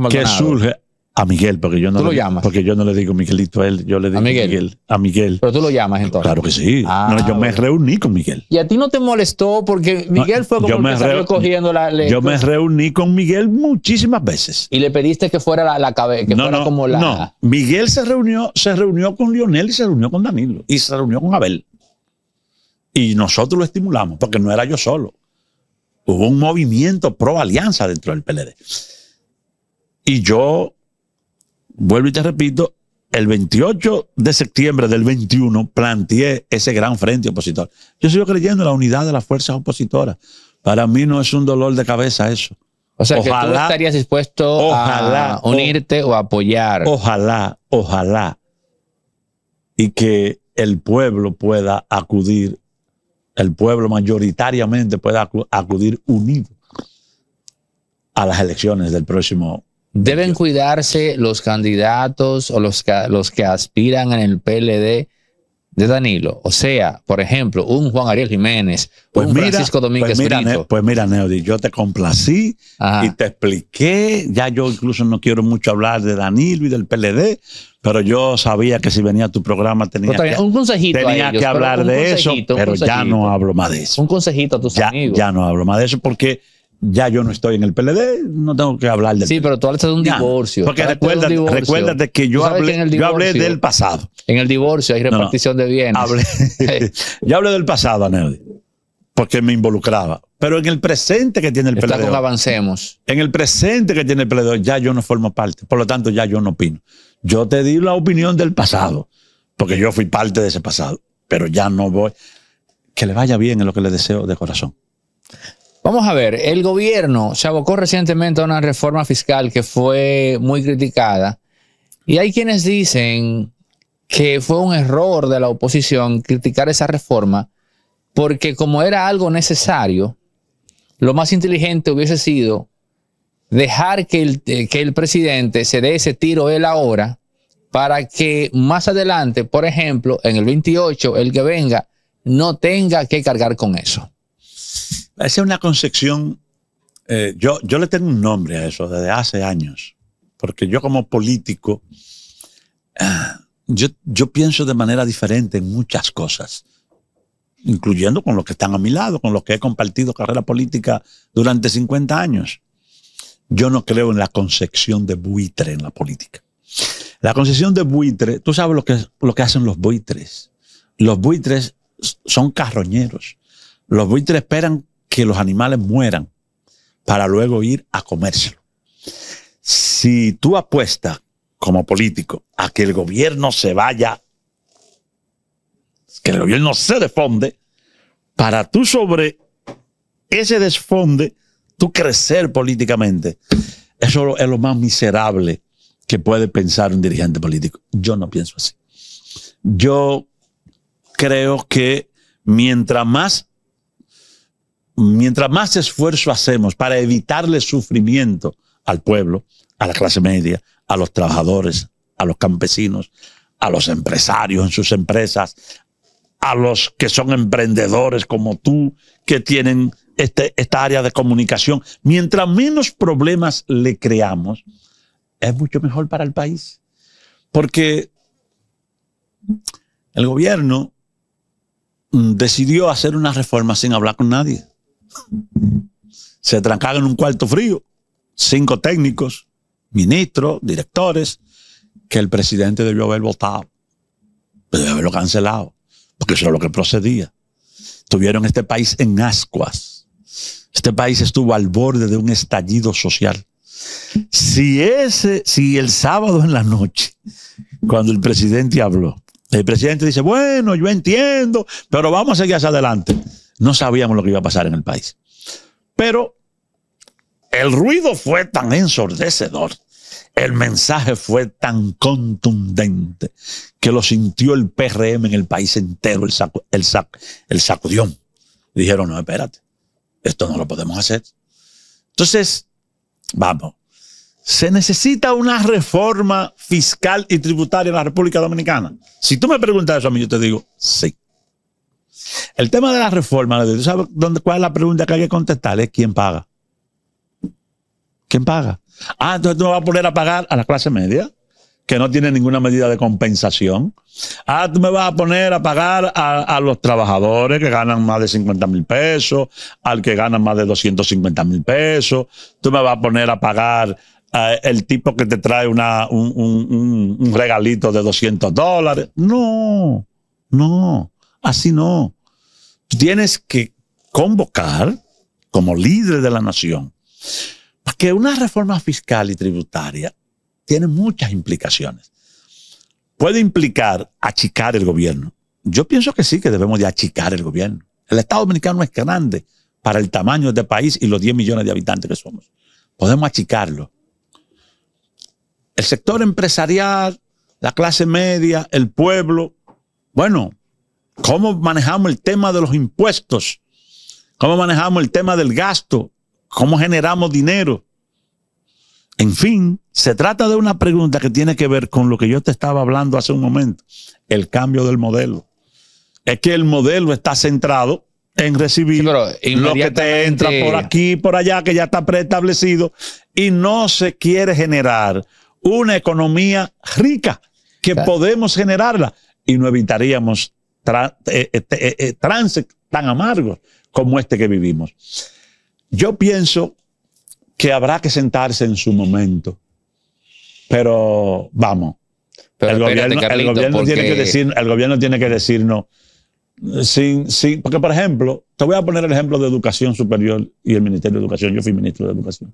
Que surge a Miguel, porque yo no le, Porque yo no le digo Miguelito a él, yo le digo a Miguel. A Miguel. Pero tú lo llamas entonces. Claro que sí. no, yo me ah, reuní con Miguel. ¿Y a ti no te molestó? Porque Miguel fue como el que cogiendo la. yo me reuní con Miguel muchísimas veces. Y le pediste que fuera la, la cabeza, que no, fuera como la. Miguel se reunió, se reunió con Lionel y se reunió con Danilo. Y se reunió con Abel. Y nosotros lo estimulamos, porque no era yo solo. Hubo un movimiento pro alianza dentro del PLD. Y yo vuelvo y te repito, el 28 de septiembre del 21 planteé ese gran frente opositor. Yo sigo creyendo en la unidad de las fuerzas opositoras. Para mí no es un dolor de cabeza eso. O sea, que tú estarías dispuesto a unirte o apoyar. Ojalá, ojalá. Y que el pueblo pueda acudir, el pueblo mayoritariamente pueda acudir unido a las elecciones del próximo Deben cuidarse los candidatos o los que, los que aspiran en el PLD de Danilo. O sea, por ejemplo, un Juan Ariel Jiménez, pues un Francisco Domínguez pues mira, pues, pues mira, Neody, yo te complací y te expliqué. Ya yo incluso no quiero mucho hablar de Danilo y del PLD, pero yo sabía que si venía a tu programa tenía pues que, hablar de eso, pero ya no hablo más de eso. Un consejito a tus ya, Ya no hablo más de eso porque ya yo no estoy en el PLD, no tengo que hablar de Sí, pero tú hablas de un divorcio. porque recuérdate, recuérdate, que, yo hablé, yo hablé del pasado. En el divorcio hay repartición de bienes. yo hablé del pasado, Anel, porque me involucraba. Pero en el presente que tiene el PLD. avancemos. En el presente que tiene el PLD, ya yo no formo parte. Por lo tanto, ya yo no opino. Yo te di la opinión del pasado, porque yo fui parte de ese pasado, pero ya no voy. Que le vaya bien en lo que le deseo de corazón. Vamos a ver, el gobierno se abocó recientemente a una reforma fiscal que fue muy criticada y hay quienes dicen que fue un error de la oposición criticar esa reforma porque como era algo necesario, lo más inteligente hubiese sido dejar que el, eh, presidente se dé ese tiro él ahora para que más adelante, por ejemplo, en el 28, el que venga, no tenga que cargar con eso. Esa es una concepción, eh, yo, yo le tengo un nombre a eso desde hace años, porque yo como político, ah, yo, pienso de manera diferente en muchas cosas, incluyendo con los que están a mi lado, con los que he compartido carrera política durante 50 años. Yo no creo en la concepción de buitre en la política. La concepción de buitre, tú sabes lo que, lo que hacen los buitres. Los buitres son carroñeros. Los buitres esperan que los animales mueran para luego ir a comérselo. Si tú apuestas como político a que el gobierno se vaya, que el gobierno se defonde, para tú sobre ese desfonde, tú crecer políticamente, eso es lo más miserable que puede pensar un dirigente político. Yo no pienso así. Yo creo que mientras más mientras más esfuerzo hacemos para evitarle sufrimiento al pueblo, a la clase media, a los trabajadores, a los campesinos, a los empresarios en sus empresas, a los que son emprendedores como tú, que tienen este, esta área de comunicación, mientras menos problemas le creamos, es mucho mejor para el país. Porque el gobierno decidió hacer una reforma sin hablar con nadie. Se trancaron en un cuarto frío, cinco técnicos, ministros, directores, que el presidente debió haber votado, debió haberlo cancelado, porque eso era lo que procedía. Tuvieron este país en ascuas. Este país estuvo al borde de un estallido social. Si ese, si el sábado en la noche, cuando el presidente habló, el presidente dice, bueno, yo entiendo, pero vamos a seguir hacia adelante no sabíamos lo que iba a pasar en el país. Pero el ruido fue tan ensordecedor, el mensaje fue tan contundente que lo sintió el PRM en el país entero, el, sacudión. Dijeron, no, espérate, esto no lo podemos hacer. Entonces, vamos, se necesita una reforma fiscal y tributaria en la República Dominicana. Si tú me preguntas eso a mí, yo te digo, sí. El tema de la reforma, ¿tú sabes dónde, cuál es la pregunta que hay que contestar? Es quién paga. ¿Quién paga? Ah, entonces tú me vas a poner a pagar a la clase media, que no tiene ninguna medida de compensación. Ah, tú me vas a poner a pagar a, los trabajadores que ganan más de 50 mil pesos, al que gana más de 250 mil pesos. Tú me vas a poner a pagar al eh, el tipo que te trae un regalito de 200 dólares. No, no, así no tienes que convocar como líder de la nación, porque una reforma fiscal y tributaria tiene muchas implicaciones. Puede implicar achicar el gobierno. Yo pienso que sí, que debemos de achicar el gobierno. El Estado Dominicano es grande para el tamaño de este país y los 10 millones de habitantes que somos. Podemos achicarlo. El sector empresarial, la clase media, el pueblo, bueno, ¿Cómo manejamos el tema de los impuestos? ¿Cómo manejamos el tema del gasto? ¿Cómo generamos dinero? En fin, se trata de una pregunta que tiene que ver con lo que yo te estaba hablando hace un momento, el cambio del modelo. Es que el modelo está centrado en recibir lo que te entra por aquí, por allá, que ya está preestablecido, y no se quiere generar una economía rica que podemos generarla y no evitaríamos eh, eh, eh, trance tan amargos como este que vivimos. Yo pienso que habrá que sentarse en su momento, pero vamos, el, gobierno, tiene que decir, el gobierno tiene que decirnos, sin, sin, porque por ejemplo, te voy a poner el ejemplo de Educación Superior y el Ministerio de Educación, yo fui ministro de Educación.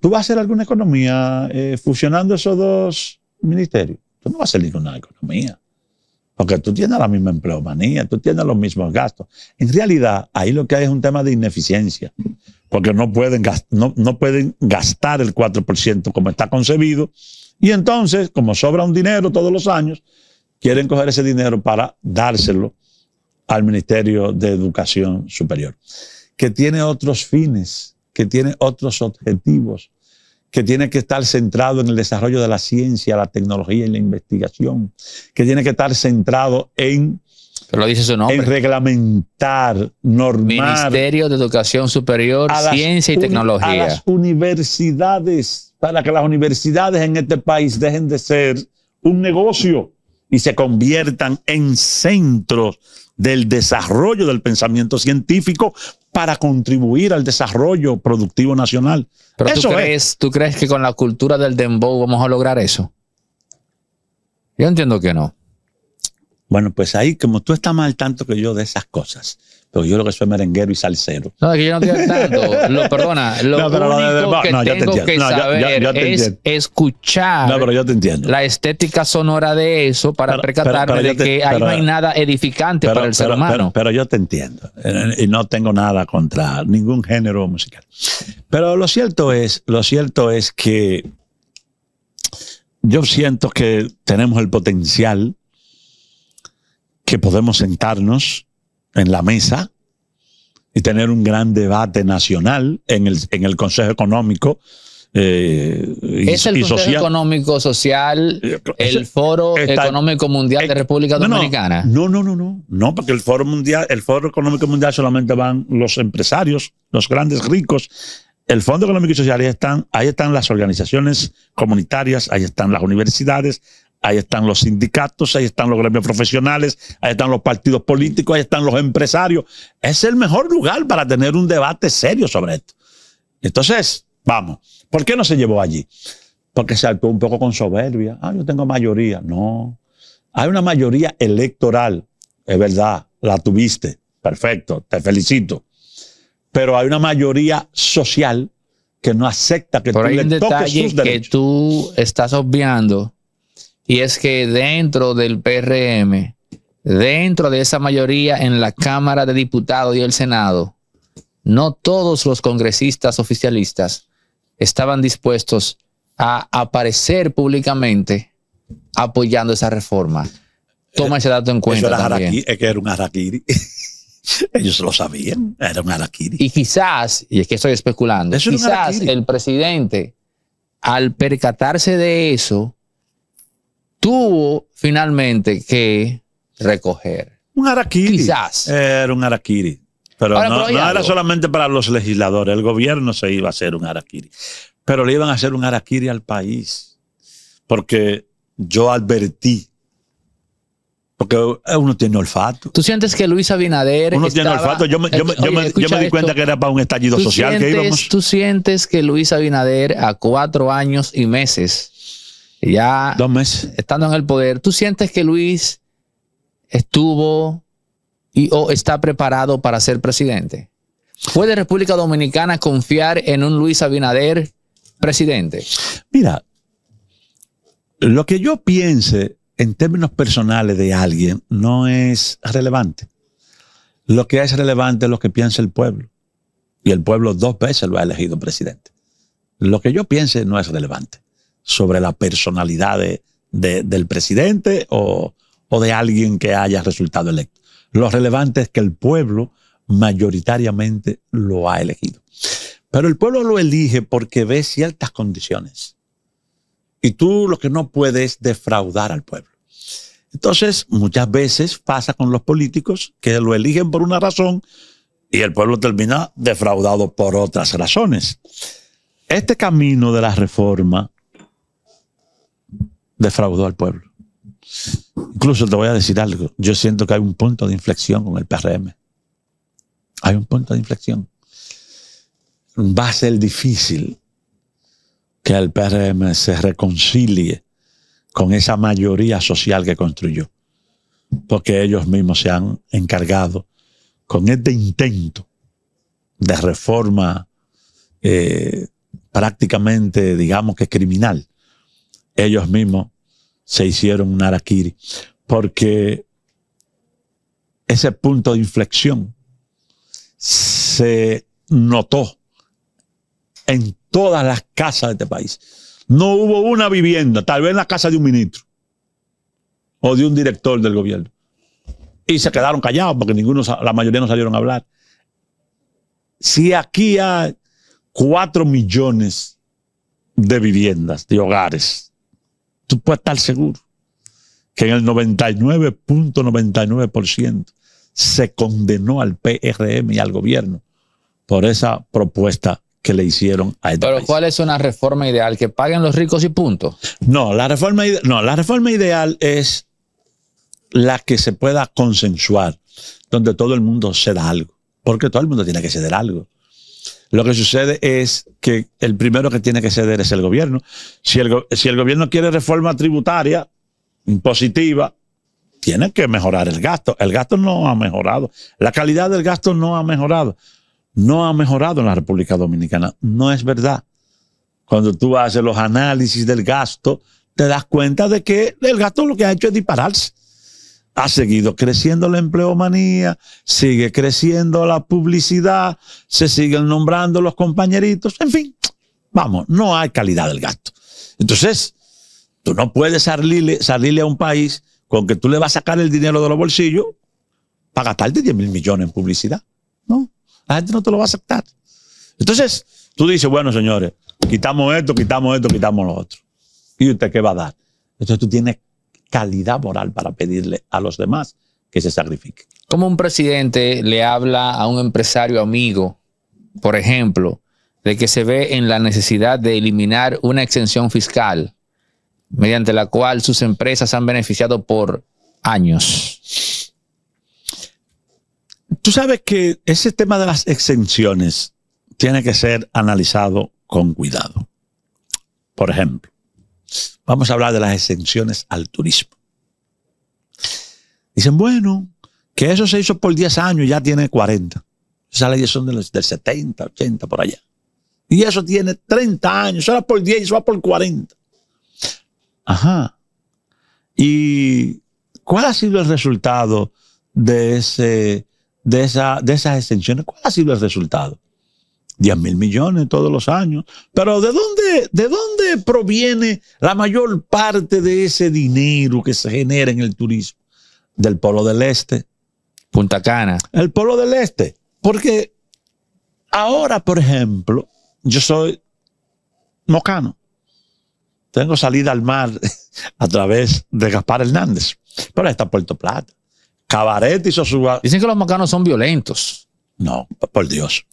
¿Tú vas a hacer alguna economía fusionando esos dos ministerios? Tú no vas a hacer ninguna economía porque tú tienes la misma empleomanía, tú tienes los mismos gastos. En realidad, ahí lo que hay es un tema de ineficiencia, porque no pueden, no pueden gastar el 4% como está concebido, y entonces, como sobra un dinero todos los años, quieren coger ese dinero para dárselo al Ministerio de Educación Superior, que tiene otros fines, que tiene otros objetivos, que tiene que estar centrado en el desarrollo de la ciencia, la tecnología y la investigación, que tiene que estar centrado en pero dice En reglamentar, normar. Ministerio de Educación Superior, Ciencia y Tecnología. A las universidades, para que las universidades en este país dejen de ser un negocio y se conviertan en centros del desarrollo del pensamiento científico para contribuir al desarrollo productivo nacional. Pero eso crees, es. ¿tú crees que con la cultura del dembow vamos a lograr eso? Yo entiendo que no. Bueno, pues ahí, como tú estás más al tanto que yo de esas cosas, pero yo lo que soy merenguero y salsero. No, que yo no estoy tanto. Lo, perdona, no, pero lo que que saber es escuchar yo te entiendo. la estética sonora de eso para percatarme de que ahí no hay nada edificante para el ser humano. Pero, yo te entiendo eh, y no tengo nada contra ningún género musical. Pero lo cierto es, lo cierto es que yo siento que tenemos el potencial que podemos sentarnos en la mesa y tener un gran debate nacional en el, en el Consejo Económico. Eh, es el Consejo Económico Social, eh, el Foro Económico Mundial de eh, República Dominicana. No, no, no, no, no, porque el Foro Mundial, el Foro Económico Mundial solamente van los empresarios, los grandes ricos. El Fondo Económico y Social, están, ahí están las organizaciones comunitarias, ahí están las universidades, Ahí están los sindicatos, ahí están los gremios profesionales, ahí están los partidos políticos, ahí están los empresarios. Es el mejor lugar para tener un debate serio sobre esto. Entonces, vamos, ¿por qué no se llevó allí? Porque se actuó un poco con soberbia. Ah, yo tengo mayoría. No, hay una mayoría electoral. Es verdad, la tuviste. Perfecto, te felicito. Pero hay una mayoría social que no acepta que tú le toques que tú estás obviando y es que dentro del PRM, dentro de esa mayoría en la Cámara de Diputados y el Senado, no todos los congresistas oficialistas estaban dispuestos a aparecer públicamente apoyando esa reforma. Toma ese dato en cuenta. es que era un araquiri. Ellos lo sabían, era un araquiri. Y quizás, y es que estoy especulando, quizás el presidente, al percatarse de eso, tuvo finalmente que recoger. Un araquiri. Quizás. Era un araquiri, Pero no, era solamente para los legisladores. El gobierno se iba a hacer un araquiri, Pero le iban a hacer un araquiri al país. Porque yo advertí. Porque uno tiene olfato. ¿Tú sientes que Luis Abinader. Uno tiene olfato. Yo me, di cuenta que era para un estallido social que íbamos. ¿Tú sientes que Luis Abinader, a cuatro años y meses ya estando en el poder, ¿tú sientes que Luis estuvo y o está preparado para ser presidente? ¿Puede República Dominicana confiar en un Luis Abinader presidente? Mira, lo que yo piense en términos personales de alguien no es relevante. Lo que es relevante es lo que piensa el pueblo. Y el pueblo dos veces lo ha elegido presidente. Lo que yo piense no es relevante sobre la personalidad del presidente o, o de alguien que haya resultado electo. Lo relevante es que el pueblo mayoritariamente lo ha elegido. Pero el pueblo lo elige porque ve ciertas condiciones. Y tú lo que no puedes es defraudar al pueblo. Entonces, muchas veces pasa con los políticos que lo eligen por una razón y el pueblo termina defraudado por otras razones. Este camino de la reforma defraudó al pueblo. Incluso te voy a decir algo, yo siento que hay un punto de inflexión con el PRM. Hay un punto de inflexión. Va a ser difícil que el PRM se reconcilie con esa mayoría social que construyó, porque ellos mismos se han encargado con este intento de reforma eh, prácticamente, digamos que criminal, ellos mismos se hicieron un araquiri, porque ese punto de inflexión se notó en todas las casas de este país. No hubo una vivienda, tal vez en la casa de un ministro o de un director del gobierno. Y se quedaron callados porque ninguno, la mayoría no salieron a hablar. Si aquí hay cuatro millones de viviendas, de hogares, tú puedes estar seguro que en el 99.99% se condenó al PRM y al gobierno por esa propuesta que le hicieron a este Pero ¿cuál es una reforma ideal? ¿Que paguen los ricos y punto? No, la reforma, no, la reforma ideal es la que se pueda consensuar, donde todo el mundo se da algo, porque todo el mundo tiene que ceder algo. Lo que sucede es que el primero que tiene que ceder es el gobierno. Si el, gobierno quiere reforma tributaria impositiva, tiene que mejorar el gasto. El gasto no ha mejorado. La calidad del gasto no ha mejorado. No ha mejorado en la República Dominicana. No es verdad. Cuando tú haces los análisis del gasto, te das cuenta de que el gasto lo que ha hecho es dispararse ha seguido creciendo la empleomanía, sigue creciendo la publicidad, se siguen nombrando los compañeritos, en fin, vamos, no hay calidad del gasto. Entonces, tú no puedes salirle, salirle a un país con que tú le vas a sacar el dinero de los bolsillos para gastarte 10 mil millones en publicidad. No, la gente no te lo va a aceptar. Entonces, tú dices, bueno, señores, quitamos esto, quitamos esto, quitamos lo otro. ¿Y usted qué va a dar? Entonces tú tienes calidad moral para pedirle a los demás que se sacrifique. como un presidente le habla a un empresario amigo, por ejemplo, de que se ve en la necesidad de eliminar una exención fiscal mediante la cual sus empresas han beneficiado por años? Tú sabes que ese tema de las exenciones tiene que ser analizado con cuidado. Por ejemplo, Vamos a hablar de las exenciones al turismo. Dicen, bueno, que eso se hizo por 10 años, ya tiene 40. Esas leyes son del 70, 80, por allá. Y eso tiene 30 años, eso era por 10 y eso va por 40. Ajá. ¿Y cuál ha sido el resultado de, ese, de, esa, de esas exenciones? ¿Cuál ha sido el resultado? 10 mil millones todos los años. Pero ¿de dónde, ¿de dónde proviene la mayor parte de ese dinero que se genera en el turismo? Del Polo del Este. Punta Cana. El Polo del Este. Porque ahora, por ejemplo, yo soy mocano. Tengo salida al mar a través de Gaspar Hernández. Pero está Puerto Plata. Cabaret y su... Dicen que los mocanos son violentos. No, por Dios.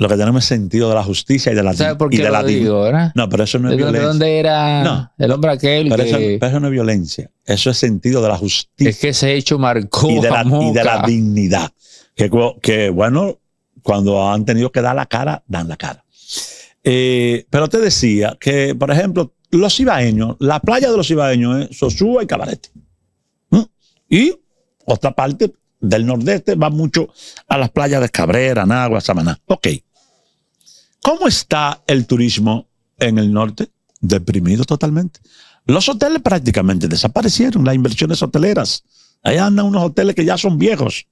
Lo que tenemos es sentido de la justicia y de la ¿Sabes No, pero eso no es violencia. ¿De ¿Dónde era el hombre aquel? que... eso, no es violencia. Eso es sentido de la justicia. Es que ese hecho marcó. Y de la, y de la dignidad. Que, bueno, cuando han tenido que dar la cara, dan la cara. Eh, pero te decía que, por ejemplo, los ibaeños, la playa de los ibaeños es Sosúa y Cabarete. ¿Mm? Y otra parte del nordeste va mucho a las playas de Cabrera, Nagua, Samaná. Ok. ¿Cómo está el turismo en el norte? Deprimido totalmente. Los hoteles prácticamente desaparecieron, las inversiones hoteleras. Ahí andan unos hoteles que ya son viejos.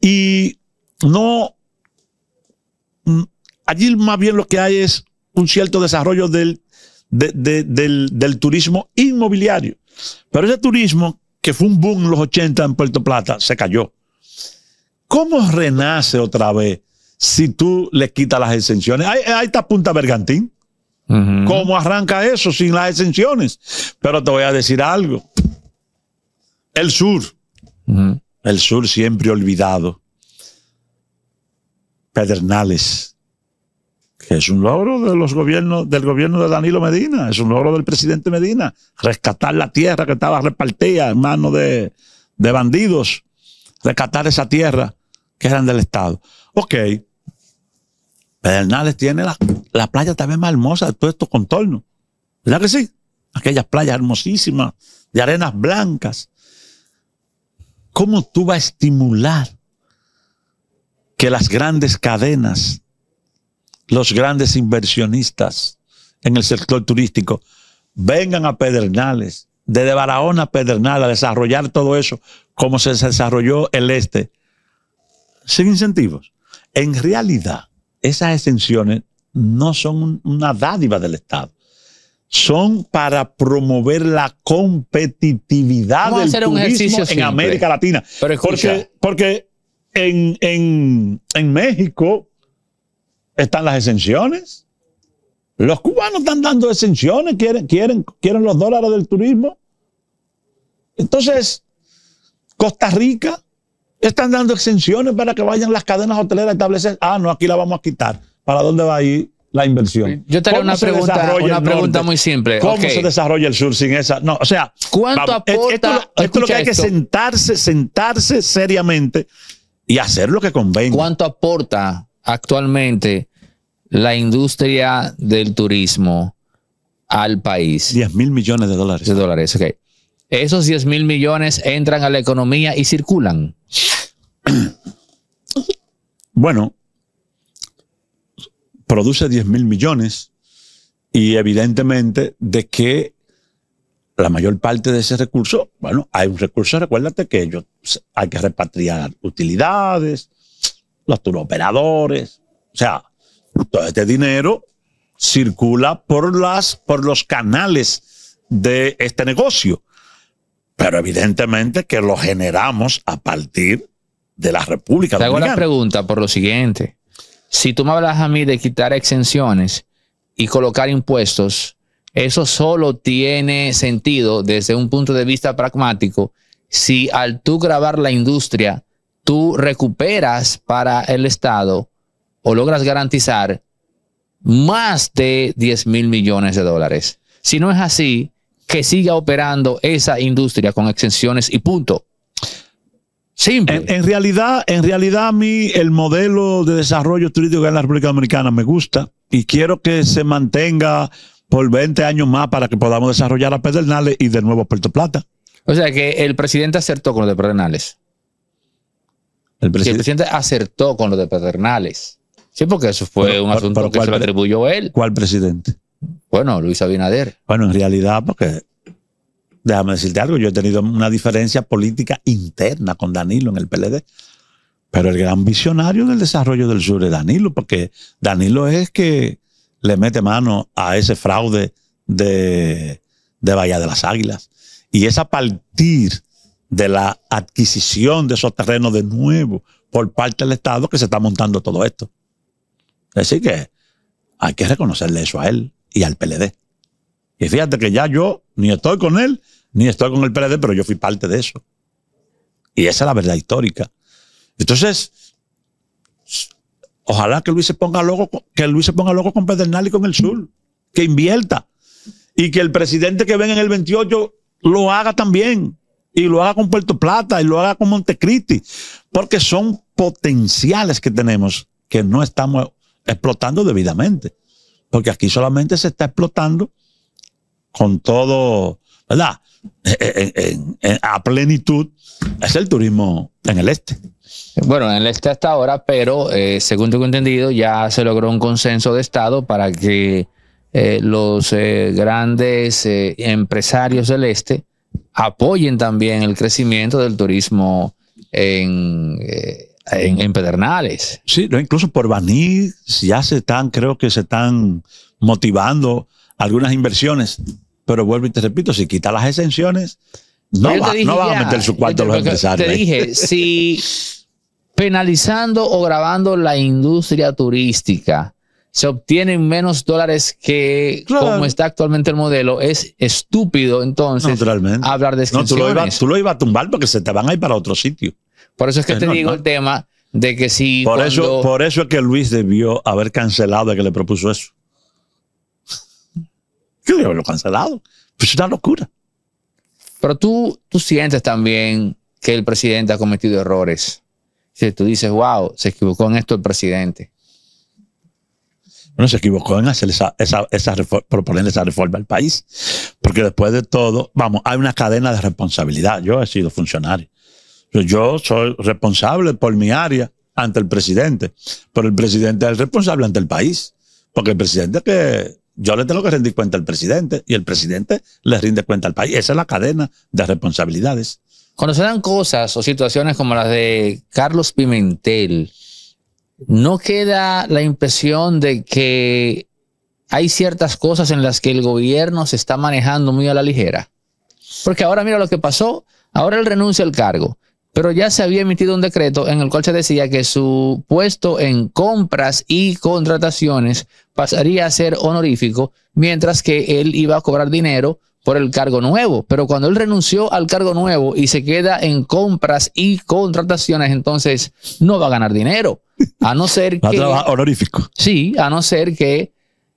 Y no. Allí más bien lo que hay es un cierto desarrollo del, del, del turismo inmobiliario. Pero ese turismo, que fue un boom en los 80 en Puerto Plata, se cayó. ¿Cómo renace otra vez si tú le quitas las exenciones. Ahí, está Punta Bergantín. ¿Cómo arranca eso sin las exenciones? Pero te voy a decir algo. El sur. El sur siempre olvidado. Pedernales. Que es un logro de los gobiernos, del gobierno de Danilo Medina. Es un logro del presidente Medina. Rescatar la tierra que estaba repartida en manos de, de bandidos. Rescatar esa tierra que eran del Estado. Ok, Pedernales tiene la, playa también más hermosa de todos estos contornos. ¿Verdad que sí? Aquellas playas hermosísimas, de arenas blancas. ¿Cómo tú vas a estimular que las grandes cadenas, los grandes inversionistas en el sector turístico, vengan a Pedernales, desde Barahona a Pedernales, a desarrollar todo eso como se desarrolló el este, sin incentivos? En realidad, esas exenciones no son una dádiva del Estado. Son para promover la competitividad del turismo en América Latina. porque, en, México están las exenciones. Los cubanos están dando exenciones, quieren los dólares del turismo. Entonces, Costa Rica están dando exenciones para que vayan las cadenas hoteleras a establecer, ah, no, aquí la vamos a quitar. ¿Para dónde va a ir la inversión? Yo te haré una pregunta, una pregunta muy simple. ¿Cómo se desarrolla el sur sin esa? No, o sea, ¿cuánto e-, aporta? Esto, es lo que hay que sentarse, sentarse seriamente y hacer lo que convenga. ¿Cuánto aporta actualmente la industria del turismo al país? 10 mil millones de dólares. De dólares, ok. Esos 10 mil millones entran a la economía y circulan. bueno, produce 10 mil millones y evidentemente de que la mayor parte de ese recurso, bueno, hay un recurso, recuérdate que hay que repatriar utilidades, los turoperadores, o sea, todo este dinero circula por, las, por los canales de este negocio. Pero evidentemente que lo generamos a partir de la República Te hago la pregunta por lo siguiente. Si tú me hablas a mí de quitar exenciones y colocar impuestos, eso solo tiene sentido desde un punto de vista pragmático si al tú grabar la industria, tú recuperas para el Estado o logras garantizar más de 10 mil millones de dólares. Si no es así, que siga operando esa industria con exenciones y punto. En, realidad, en realidad a mí el modelo de desarrollo turístico que en la República Dominicana me gusta y quiero que se mantenga por 20 años más para que podamos desarrollar a Pedernales y de nuevo Puerto Plata. O sea que el presidente acertó con lo de Pedernales. El, presidente acertó con lo de Pedernales. Sí, porque eso fue un asunto que se le atribuyó él. ¿Cuál presidente? Bueno, Luis Abinader. Bueno, en realidad, porque déjame decirte algo, yo he tenido una diferencia política interna con Danilo en el PLD. Pero el gran visionario del desarrollo del sur es Danilo, porque Danilo es que le mete mano a ese fraude de, de Bahía de las Águilas. Y es a partir de la adquisición de esos terrenos de nuevo por parte del Estado que se está montando todo esto. Así que hay que reconocerle eso a él y al PLD. Y fíjate que ya yo ni estoy con él, ni estoy con el PLD, pero yo fui parte de eso. Y esa es la verdad histórica. Entonces, ojalá que Luis se ponga loco, que Luis se ponga con Pedernal y con el sur, que invierta. Y que el presidente que venga en el 28 lo haga también. Y lo haga con Puerto Plata y lo haga con Montecristi. Porque son potenciales que tenemos que no estamos explotando debidamente. Porque aquí solamente se está explotando con todo, ¿verdad? a plenitud es el turismo en el este. Bueno, en el este hasta ahora, pero eh, según tengo entendido, ya se logró un consenso de Estado para que eh, los eh, grandes empresarios del este apoyen también el crecimiento del turismo en, en Pedernales. Sí, incluso por Baní ya se están, creo que se están motivando algunas inversiones. Pero vuelvo y te repito, si quita las exenciones, no, va, van a meter su cuarto a los empresarios. Te dije, si penalizando o grabando la industria turística se obtienen menos dólares que como está actualmente el modelo, es estúpido entonces hablar de exenciones. No, tú lo, ibas, a tumbar porque se te van a ir para otro sitio. Por eso es que te digo el tema de que si... Por, eso, por eso es que Luis debió haber cancelado de que le propuso eso. Yo lo he cancelado. Pues es una locura. Pero tú, tú sientes también que el presidente ha cometido errores. Si tú dices, wow, se equivocó en esto el presidente. Bueno, se equivocó en hacer esa, esa, esa reforma al país. Porque después de todo, vamos, hay una cadena de responsabilidad. Yo he sido funcionario. Yo soy responsable por mi área ante el presidente, pero el presidente es responsable ante el país. Porque el presidente que yo le tengo que rendir cuenta al presidente y el presidente le rinde cuenta al país. Esa es la cadena de responsabilidades. Cuando se dan cosas o situaciones como las de Carlos Pimentel, ¿no queda la impresión de que hay ciertas cosas en las que el gobierno se está manejando muy a la ligera? Porque ahora mira lo que pasó, ahora él renuncia al cargo pero ya se había emitido un decreto en el cual se decía que su puesto en compras y contrataciones pasaría a ser honorífico, mientras que él iba a cobrar dinero por el cargo nuevo. Pero cuando él renunció al cargo nuevo y se queda en compras y contrataciones, entonces no va a ganar dinero. A no ser que... honorífico. Sí, a no ser que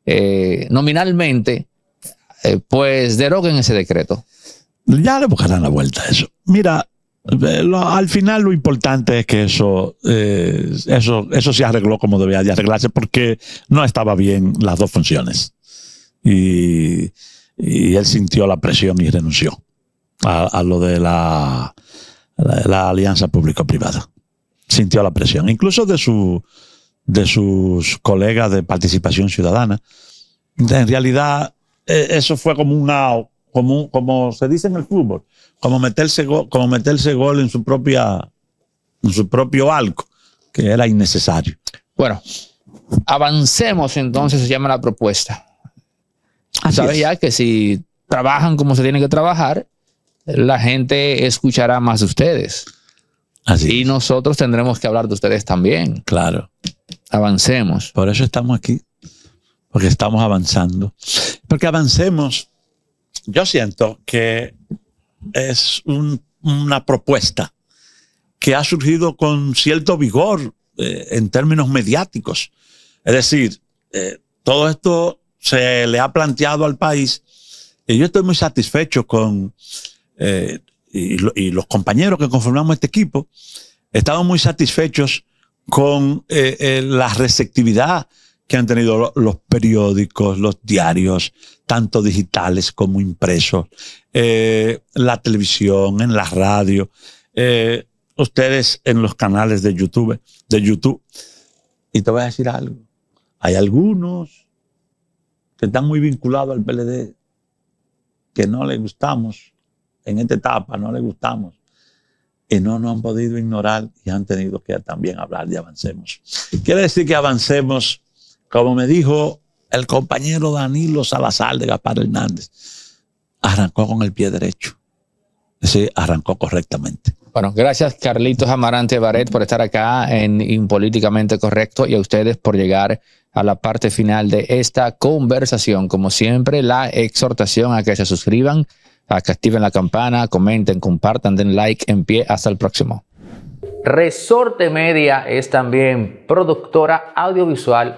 eh, nominalmente eh, pues deroguen ese decreto. Ya le buscarán la vuelta a eso. Mira, eh, al final lo importante es que eso, eh, eso, eso se arregló como debía de arreglarse porque no estaba bien las dos funciones. Y, él sintió la presión y renunció a, lo de la, la, alianza público-privada. Sintió la presión, incluso de, su, de sus colegas de participación ciudadana. En realidad, eh, eso fue como un como, como se dice en el fútbol, como meterse, como meterse gol en su, propia, en su propio arco, que era innecesario. Bueno, avancemos entonces, se llama la propuesta. Sabes ya que si trabajan como se tiene que trabajar, la gente escuchará más de ustedes. y nosotros tendremos que hablar de ustedes también. Claro. Avancemos. Por eso estamos aquí, porque estamos avanzando. Porque avancemos. Yo siento que es una propuesta que ha surgido con cierto vigor eh, en términos mediáticos. Es decir, eh, todo esto se le ha planteado al país y yo estoy muy satisfecho con, eh, y, los compañeros que conformamos este equipo, estamos muy satisfechos con la receptividad que han tenido los periódicos, los diarios, tanto digitales como impresos, eh, la televisión, en la radio, eh, ustedes en los canales de YouTube, de YouTube. Y te voy a decir algo. Hay algunos que están muy vinculados al PLD, que no les gustamos, en esta etapa no les gustamos, y no nos han podido ignorar y han tenido que también hablar de Avancemos. Quiere decir que Avancemos como me dijo el compañero Danilo Salazar de Gaspar Hernández, arrancó con el pie derecho. Sí, arrancó correctamente. Bueno, gracias Carlitos Amarante Baret por estar acá en Impolíticamente Correcto y a ustedes por llegar a la parte final de esta conversación. Como siempre, la exhortación a que se suscriban, a que activen la campana, comenten, compartan, den like, en pie. Hasta el próximo. Resorte Media es también productora audiovisual